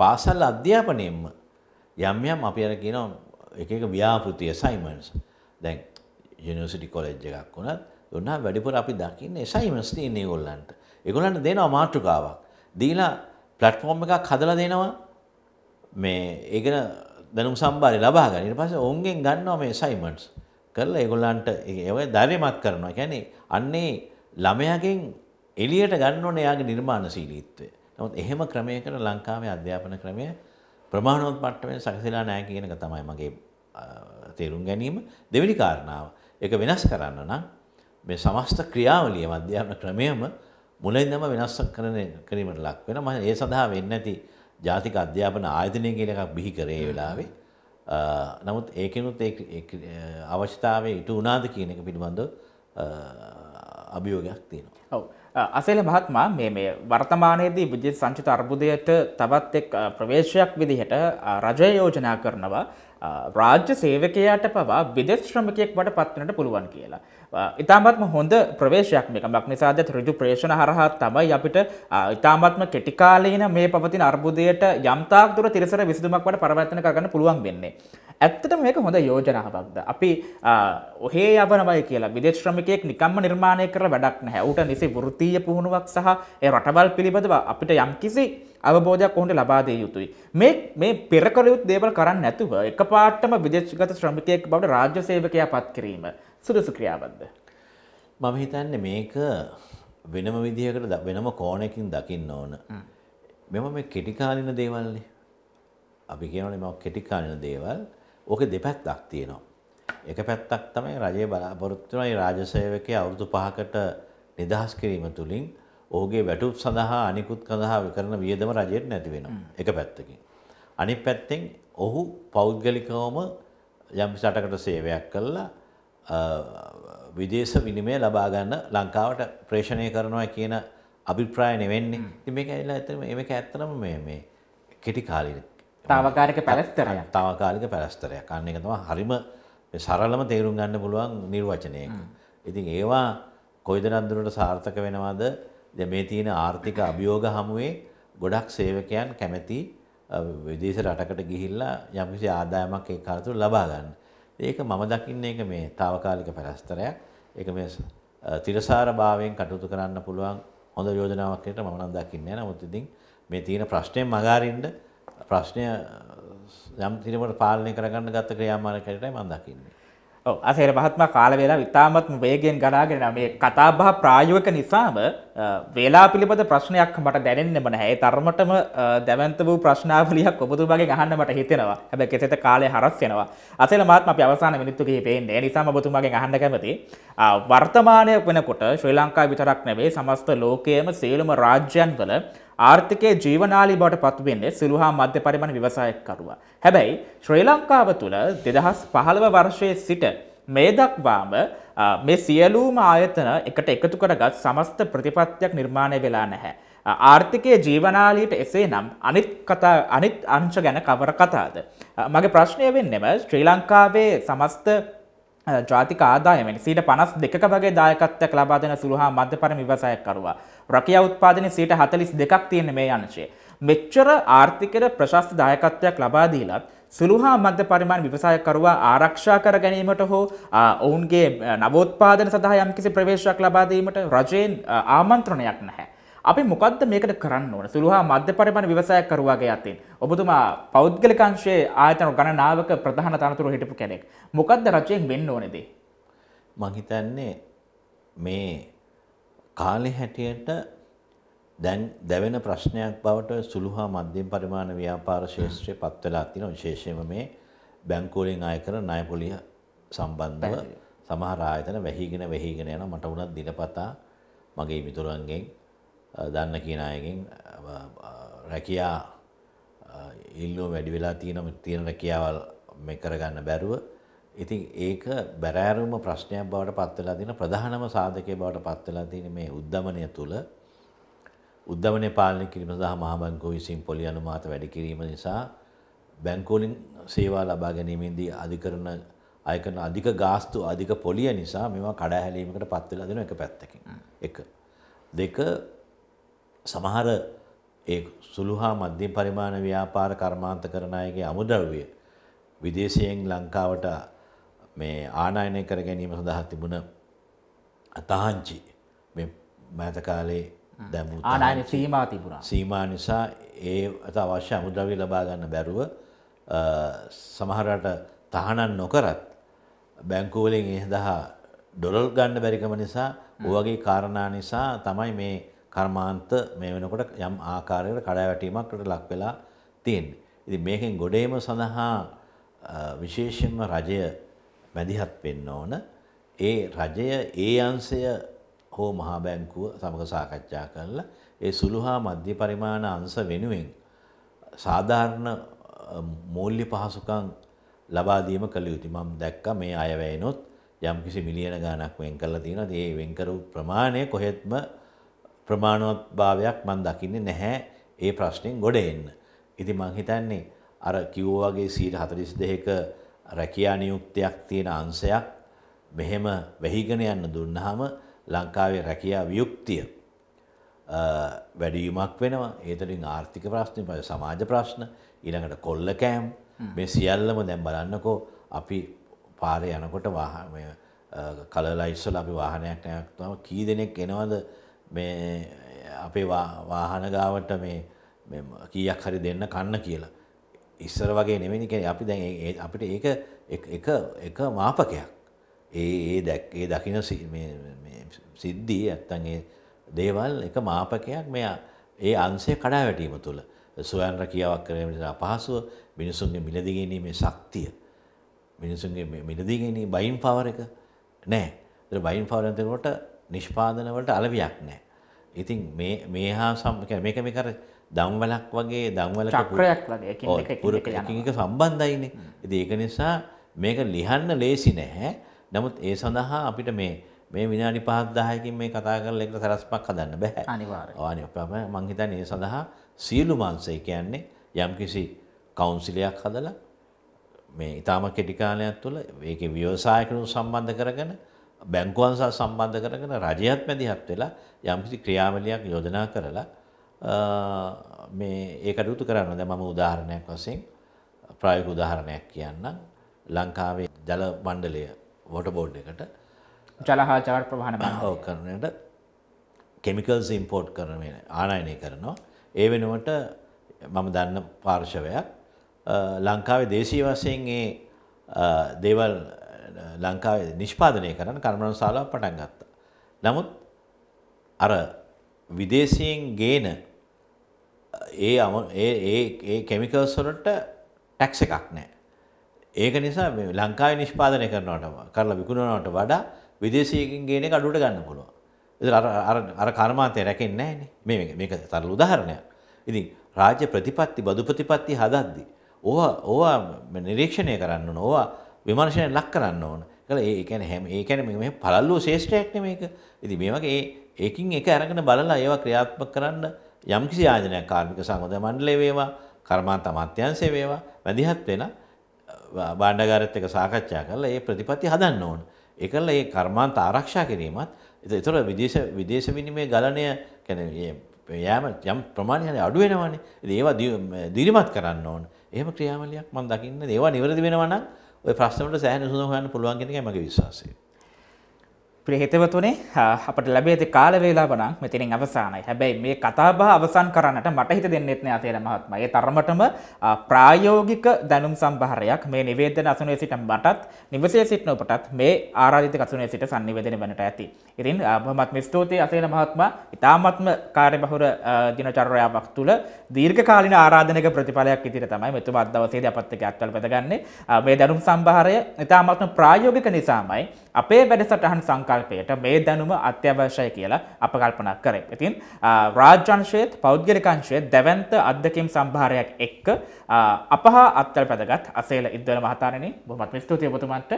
පාසල් අධ්‍යාපනයෙන්ම යම් යම් අපි අර කියනවා එක එක ව්‍යාපෘති assignments. දැන් යුනිවර්සිටි කොලෙජ් එකක් වුණත් දුන්නා වැඩිපුර අපි දකින්නේ assignments තියෙන ඒගොල්ලන්ට. ඒගොල්ලන්ට දෙනවා මාතෘකාවක්. දීලා පලට්ෆෝර්ම් එකක් හදලා දෙනවා මේ ඒගෙන දැනුම් සම්බාරය ලබා ගන්න. ඊට පස්සේ ඔවුන්ගෙන් ගන්නවා මේ assignments කරලා ඒගොල්ලන්ට ඒව ධෛර්යමත් කරනවා. කියන්නේ අන්නේ ළමයාගෙන් එළියට ගන්න ඕනේ යාගේ නිර්මාණශීලීත්වය. නමුත් එහෙම ක්‍රමයකට ලංකාවේ අධ්‍යාපන ක්‍රමය ප්‍රමාණවත් මට්ටමේ සැකසීලා නැහැ කියන එක තමයි මගේ තේරුම් ගැනීම. දෙවෙනි කාරණාව. ඒක වෙනස් කරන්න නම් මේ සමස්ත ක්‍රියාවලියම අධ්‍යාපන ක්‍රමයම මුලින්දම වෙනස් කරන කිරීමට ලක් වෙන මම ඒ සඳහා වෙන්නේ නැති ජාතික අධ්‍යාපන ආයතනය කියන එකක් බිහි කරේ ඒ වෙලාවේ. නමුත් ඒකිනුත් ඒ අවශ්‍යතාවය ඉටු වුණාද කියන එක පිළිබඳව අභියෝගයක් තියෙනවා. ඔව්. අසේල මහත්මයා මේ මේ වර්තමානයේදී විජිත සංචිත අර්බුදයට තවත් එක් ප්‍රවේශයක් විදිහට රජය යෝජනා කරනවා රාජ්‍ය සේවකයාට පවා විදෙස් ශ්‍රමිකයෙක් වට පත්වනට පුළුවන් කියලා. ඉතාමත්ම හොඳ ප්‍රවේශයක් මේක මක් නිසාද රජු ප්‍රේෂණ හරහා තමයි අපිට ඉතාමත්ම කෙටිකාලීන මේ පවතින අර්බුදයට යම්තාක් දුර තිරසර විසඳුමක් වට පරවර්තන කරගන්න පුළුවන් වෙන්නේ. ඇත්තට මේක හොඳ යෝජනාවක්ද. අපි ඔහේ යවනවයි කියලා විදේශ ශ්‍රමිකයෙක් නිකම්ම නිර්මාණය කරලා වැඩක් නැහැ. ඌට නිසි වෘත්තීය පුහුණුවක් සහ ඒ රටවල් පිළිබඳව අපිට යම්කිසි අවබෝධයක් ඔහුට ලබා දිය යුතුයි. මේ මේ පෙර කළ යුතු දේවල් කරන්නේ නැතුව එකපාරටම විදේශගත ශ්‍රමිකයෙක් බවට රාජ්‍ය සේවකයා පත් කිරීම සුදුසු ක්‍රියාවක්ද? මම හිතන්නේ මේක වෙනම විදිහකට වෙනම කෝණයකින් දකින්න ඕන. මෙම මේ කෙටිකාලින දේවල්නේ. අපි කියනවනේ මම කෙටිකාලින දේවල් ඕකේ දෙපැත්තක් තියෙනවා. එක පැත්තක් තමයි රජයේ බලාපොරොත්තු වෙන රාජසේවකයා අවුරුදු 5කට නිදහස් කිරීම තුලින් ඔහුගේ වැටුප් සඳහා අනිකුත් සඳහා කරන වියදම රජයට නැති වෙනවා. එක පැත්තකින්. අනිත් පැත්තෙන් ඔහු පෞද්ගලිකවම යම් රටකට සේවයක් කළා විදේශ විනිමය ලබා ගන්න ලංකාවට ප්‍රේෂණය කරනවා කියන අභිප්‍රාය නෙවෙන්නේ. ඉතින් මේක ඇවිල්ලා ඇත්තටම මේක ඇත්තටම මේ මේ කෙටි කාලෙට තාවකාරක පැලස්තරයක් තාවකාලික පැලස්තරයක් අන්න එක තම හරිම සරලම තේරුම් ගන්න පුළුවන් නිර්වචනයක. ඉතින් ඒවා කොයිදරන්දුරට සාර්ථක වෙනවාද මේ තියෙන ආර්ථික අභියෝග හමුවේ ගොඩක් සේවකයන් කැමැති විදේශ රටකට ගිහිල්ලා යම්කිසි ආදායමක් ඒ කාලතුළ ලබා ගන්න. ඒක මම දකින්න එක මේ తాවකාලික පැලස්තරයක්. ඒක මේ තිරසාර භාවයෙන් කටයුතු කරන්න පුළුවන් හොඳ යෝජනාවක් කියලා මම නම් දකින්නේ නැහැ. නමුත් ඉතින් මේ තියෙන ප්‍රශ්නේ මගහරින්න ප්‍රශ්නය යම් තිරමට පාලනය කරගන්න ගත්ත ක්‍රියාමානකයටයි මම දකින්නේ. ඔව් අසේර මහත්මයා කාල වේලාව ඉතාමත් වේගයෙන් ගලාගෙන යන මේ කතාබහ ප්‍රායෝගික නිසාම වේලා පිළිබඳ ප්‍රශ්නයක් මට දැනෙන්නෙම නැහැ. ඒ තරමටම දැවැන්ත වූ ප්‍රශ්නාවලියක් ඔබතුමාගෙන් අහන්න මට හිතෙනවා. හැබැයි කෙසේද කාලය හරස් වෙනවා. අසේර මහත්මයා අපි අවසාන මිනිත්තු කිහිපෙන්නේ. ඒ නිසාම ඔබතුමාගෙන් අහන්න කැමතියි. වර්තමානයේ වෙනකොට ශ්‍රී ලංකාව විතරක් නෙවෙයි සමස්ත ලෝකයේම සියලුම රාජ්‍යයන් වල ආර්ථිකයේ ජීවනාලී බවට පත්වෙන්නේ සුළු හා මධ්‍ය පරිමාණ ව්‍යවසායකරුවා. හැබැයි ශ්‍රී ලංකාව තුළ 2015 වර්ෂයේ සිට මේ දක්වාම මේ සියලූම ආයතන එකට එකතු කරගත් සමස්ත ප්‍රතිපත්තියක් නිර්මාණය වෙලා නැහැ. ආර්ථිකය ජීවනාලීට එසේ නම් අනිත් කතා අනිත් අංශ ගැන කවර කතාද. මගේ ප්‍රශ්නය වෙන්නෙම ශ්‍රී ලංකාවේ සමස්ත ජාතික ආදායමනි සීට පනස් දෙක වගේ දායකත්වයක් ලබාදන සුළුහා මධ්‍ය පරම විවසයක් කරවා. රැකියා උත්පාදනයේ 42ක් තියෙන මේ අංශය. මෙච්චර ආර්ථිකයට ප්‍රශස්ත දායකත්වයක් ලබා දීලත් සුළුහා මධ්‍ය පරිමාණ ව්‍යවසායකරුවා ආරක්ෂා කර ගැනීමට හෝ ඔවුන්ගේ නවෝත්පාදන සඳහා යම්කිසි ප්‍රවේශයක් ලබා දීමට රජයෙන් ආමන්ත්‍රණයක් නැහැ. අපි මොකද්ද මේකට කරන්න ඕන? සුළුහා මධ්‍ය පරිමාණ ව්‍යවසායකරුවාගේ අතින් ඔබතුමා පෞද්ගලික අංශයේ ආයතන ගණනාවක ප්‍රධාන තනතුරු හිටපු කෙනෙක්. මොකද්ද රජයෙන් වෙන්න ඕනේදී? මං හිතන්නේ මේ කාලේ හැටියට දැන් දැවෙන ප්‍රශ්නයක් බවට සුළුහා මධ්‍යම පරිමාණ ව්‍යාපාර ශේෂ්ත්‍රයේ පත් වෙලා තියෙන විශේෂයෙන්ම මේ බැංකුවලින් ආය කරන ණය පොලිය සම්බන්ධව සමහර ආයතන වැහිගෙන වැහිගෙන යන මට උනත් දිනපතා මගේ මිතුරන්ගෙන් දන්න කියන අයගෙන් රැකියා ඉල්ලුව වැඩි වෙලා තියෙන තියෙන රැකියාවල් මේ කරගන්න බැරුව ඉතින් ඒක බැරෑරුම ප්‍රශ්නයක් බවට පත්වෙලා තියෙන ප්‍රධානම සාධකය බවට පත්වෙලා තියෙන මේ උද්ධමනය තුළ උද්ධමනය පාලනය කිරීම සඳහා මහා බැංකුව විසින් පොලි අනුමාත වැඩි කිරීම නිසා බැංකුවලින් සේවා ලබා ගැනීමේදී අධිකරණ අය කරන අධික ගාස්තු අධික පොලිය නිසා මේවා කඩාහැලීමකට පත්වෙලා දෙන එක පැත්තකින්. එක. දෙක සමහර ඒ සුළු හා මධ්‍යම පරිමාණ ව්‍යාපාර කර්මාන්ත කරන අයගේ අමුද්‍රව්‍ය විදේශයෙන් ලංකාවට මේ ආනායනය කර ගැනීම සඳහා තිබුණ අතහංචි මෑත කාලේ දැමූ ආනායන සීමා තිබුණා. සීමා නිසා ඒ අත අවශ්‍ය අමුද්‍රව්‍ය ලබා ගන්න බැරුව සමහරට තහනම් නොකරත් බැංකුවලින් ඒ සඳහා ඩොලර් ගන්න බැරිකම නිසා ඔවගේ කාරණා නිසා තමයි මේ කර්මාන්ත මේ වෙනකොට යම් ආකාරයකට කඩාවැටීමකට ලක් වෙලා තියෙන්නේ. ඉතින් මේකෙන් ගොඩේම සඳහා විශේෂයෙන්ම රජය මැදිහත් වෙන්න ඕන. ඒ රජය ඒ අංශය හෝ මහා බැංකුව සමග සාකච්ඡා කරලා ඒ සුළු හා මධ්‍ය පරිමාණ අංශ වෙනුවෙන් සාධාරණ මූල්‍ය පහසුකම් ලබා දීම කළ යුතුයි. මම දැක්කා මේ අයවැයනොත් යම්කිසි මිලියන ගණක් වෙන් කරලා තියෙනවා. ඒ වෙන් කරපු ප්‍රමාණය කොහෙත්ම ප්‍රමාණවත්භාවයක් මම දකින්නේ නැහැ. ඒ ප්‍රශ්نين ගොඩ එන්න. ඉතින් මම හිතන්නේ අර කිව්වා වගේ 142ක රැකියා නියුක්තියක් තියෙන අංශයක් මෙහෙම වෙහිගෙන යන්න දුන්නාම ලංකාවේ රැකියා වියුක්තිය වැඩිවීමක් වෙනවා. ඒතරින් ආර්ථික ප්‍රශ්න, සමාජ ප්‍රශ්න, ඊළඟට කොල්ල කෑම් මේ සියල්ලම දැන් බලන්නකෝ අපි පාරේ යනකොට වාහන මේ කලලා ඉස්සලා අපි වාහනයක් නැවතුනම කී දෙනෙක් එනවද මේ අපේ වාහන ගාවට මේ කීයක් හරි දෙන්න කන්න කියලා. ඉස්සර වගේ නෙමෙයි කියන්නේ අපි දැන් අපිට ඒක එක එක මාපකයක්. ඒ ඒ දැක් ඒ දකින්න මේ මේ සිද්ධි නැත්තම් ඒ දේවල් එක මාපකයක් මෙයා ඒ අංශය කඩා වැටීම තුළ සොයන් රැකියාවක් කිරීම නිසා අපහසුව මිනිසුන්ගේ මිලදී ගැනීමේ ශක්තිය මිනිසුන්ගේ මිලදී ගැනීම බයින් පවර් එක නැහැ. ඒතර බයින් පවර් එකෙන් නිෂ්පාදන වලට අලවියක් නැහැ. ඉතින් මේ මේ හා සම් මේක මේ කර දම්වලක් වගේ දම්වල චක්‍රයක් වගේ එක සම්බන්ධයිනේ ඉතින් ඒක නිසා මේක ලිහන්න ලේසි නැහැ නමුත් ඒ සඳහා අපිට මේ මේ විනාඩි 5000කින් මේ කතා කරලා එකට සරස්පක් හදන්න බෑ අනිවාර්යයෙන් අනිවාර්යයෙන් මම හිතන්නේ ඒ සඳහා සීළු මාංශය කියන්නේ යම්කිසි කවුන්සිලයක් හදලා මේ ඊටාම කෙටි කාලයක් තුළ ඒකේ ව්‍යවසායකණු සම්බන්ධ කරගෙන බැංකුවන් සහ සම්බන්ධ කරගෙන රජයත් මැදිහත් වෙලා යම්කිසි ක්‍රියාවලියක් යෝජනා කරලා මේ ඒ කටයුතු කරන්න දැ මම උදාහරණයක් වසින් ප්‍රායක උදාහරණයක් කියන්නම් ලංකාවේ ජල මණ්ඩලය වොට බෝඩ් එකට ජලහාචාර ප්‍රහණ හෝ කරනයට කෙමිකල්ස් ඉම්පෝට් කරන ආනයනය කරනවා ඒ වෙනුවට මම දන්න පාර්ශවයක් ලංකාවේ දේශී වසයෙන් ඒ දේවල් ලංකාවේ නිෂ්පාදනය කරන කර්මණ ශලා පටන් ගත්තා. නමුත් අර විදේශයෙන් ගේන ඒ අම ඒ කෙමිකල්ස් වලට ටැක්ස් එකක් නැහැ. ඒක නිසා මේ ලංකාවේ නිෂ්පාදනය කරනවට කරලා විකුණනවට වඩා විදේශයකින් ගේන එක අඩුවට ගන්න පුළුවන්. ඉතින් අර අර අර කර්මාන්තය රැකෙන්නේ නැහනේ. මේ මේක සරල උදාහරණයක්. ඉතින් රාජ්‍ය ප්‍රතිපත්ති බදු ප්‍රතිපත්ති හදද්දි ඕවා ඕවා නිරීක්ෂණය කරන්න ඕන. ඕවා විමර්ශනය ලක් කරන්න ඕන. ඒකල ඒ කියන්නේ හැම ඒ කියන්නේ මේ පළල්ලෝ ශේෂ්ඨයක් නේ මේක. ඉතින් මේ වගේ ඒකින් එක අරගෙන බලලා ඒවා ක්‍රියාත්මක කරන්න යම්කිසි ආයතනයක් කාර්මික සංවර්ධන මණ්ඩලය වේවා කර්මාන්ත අමාත්‍යාංශය වේවා වැඩිහත් වෙන භාණ්ඩාගාරත් එක්ක සාකච්ඡා කරලා ඒ ප්‍රතිපත්ති හදන්න ඕන. ඒකල ඒ කර්මාන්ත ආරක්ෂා කිරීමත් ඒතර විදේශ විදේශ විනිමය ගලණය කියන්නේ යෑම යම් ප්‍රමාණයක් අඩු වෙනවනේ. ඒවා දිරිමත් කරන්න ඕන. එහෙම ක්‍රියාවලියක් මම දකින්නේ. ඒවා නිවැරදි වෙනවා නම් ওই ප්‍රශ්න වලට සෑහෙන සුදුසුකම් ගන්න පුළුවන් කියන එකයි මගේ විශ්වාසය. ප්‍රහෙතවතුනේ අපට ලැබේති කාලවේලා වනම් මෙතිනින් අවසානයි. හැබැයි මේ කතාබහ අවසන් කරන්නට මට හිත දෙන්නෙත් නෑ තේර මහත්මයා. ඒ තරමටම ප්‍රායෝගික දැනුම් සම්භාරයක් මේ නිවේදන අසුනේ සිට මටත් නිවසේ සිටින ඔබටත් මේ ආරාධිත අසුනේ සිට sannivedana වෙන්නට ඇති. ඉතින් බොහොමත් ස්තුතියි අසේන මහත්මයා. ඉතාමත්ම කාර්යබහුල දිනචර්යාවක් තුළ දීර්ඝ කාලීන ආරාධනක ප්‍රතිඵලයක් විදිහට තමයි මෙතුමා අද දවසේදී අපත් එක්ක අත්වල බඳගන්නේ. මේ දැනුම් සම්භාරය ඉතාමත්ම ප්‍රායෝගික නිසාමයි අපේ වැඩසටහන් සංකල්පයට මේ දැනුම අත්‍යවශ්‍යයි කියලා අප කල්පනා කරේ. ඉතින් රාජ්‍යංශයේත් පෞද්ගලිකංශයේ දැවැන්ත අධ්‍යක්ෂම් සම්භාරයක් එක්ක අපහා අත්වල පැදගත් අසේල ඉද්දල මහතාරණනි බොහොමත්ම ස්තුතියි ඔබතුමන්ට.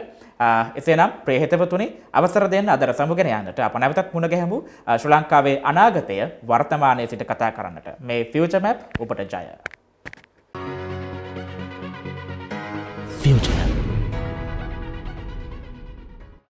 එසේනම් ප්‍රිය හිතවතුනි අවසර දෙන්න අදර සමුගෙන යන්නට අප නැවතත් මුණ ගැහමු ශ්‍රී ලංකාවේ අනාගතය වර්තමානයේ සිට කතා කරන්නට. මේ ෆියුචර් මැප් ඔබට ජය. ෆියුචර්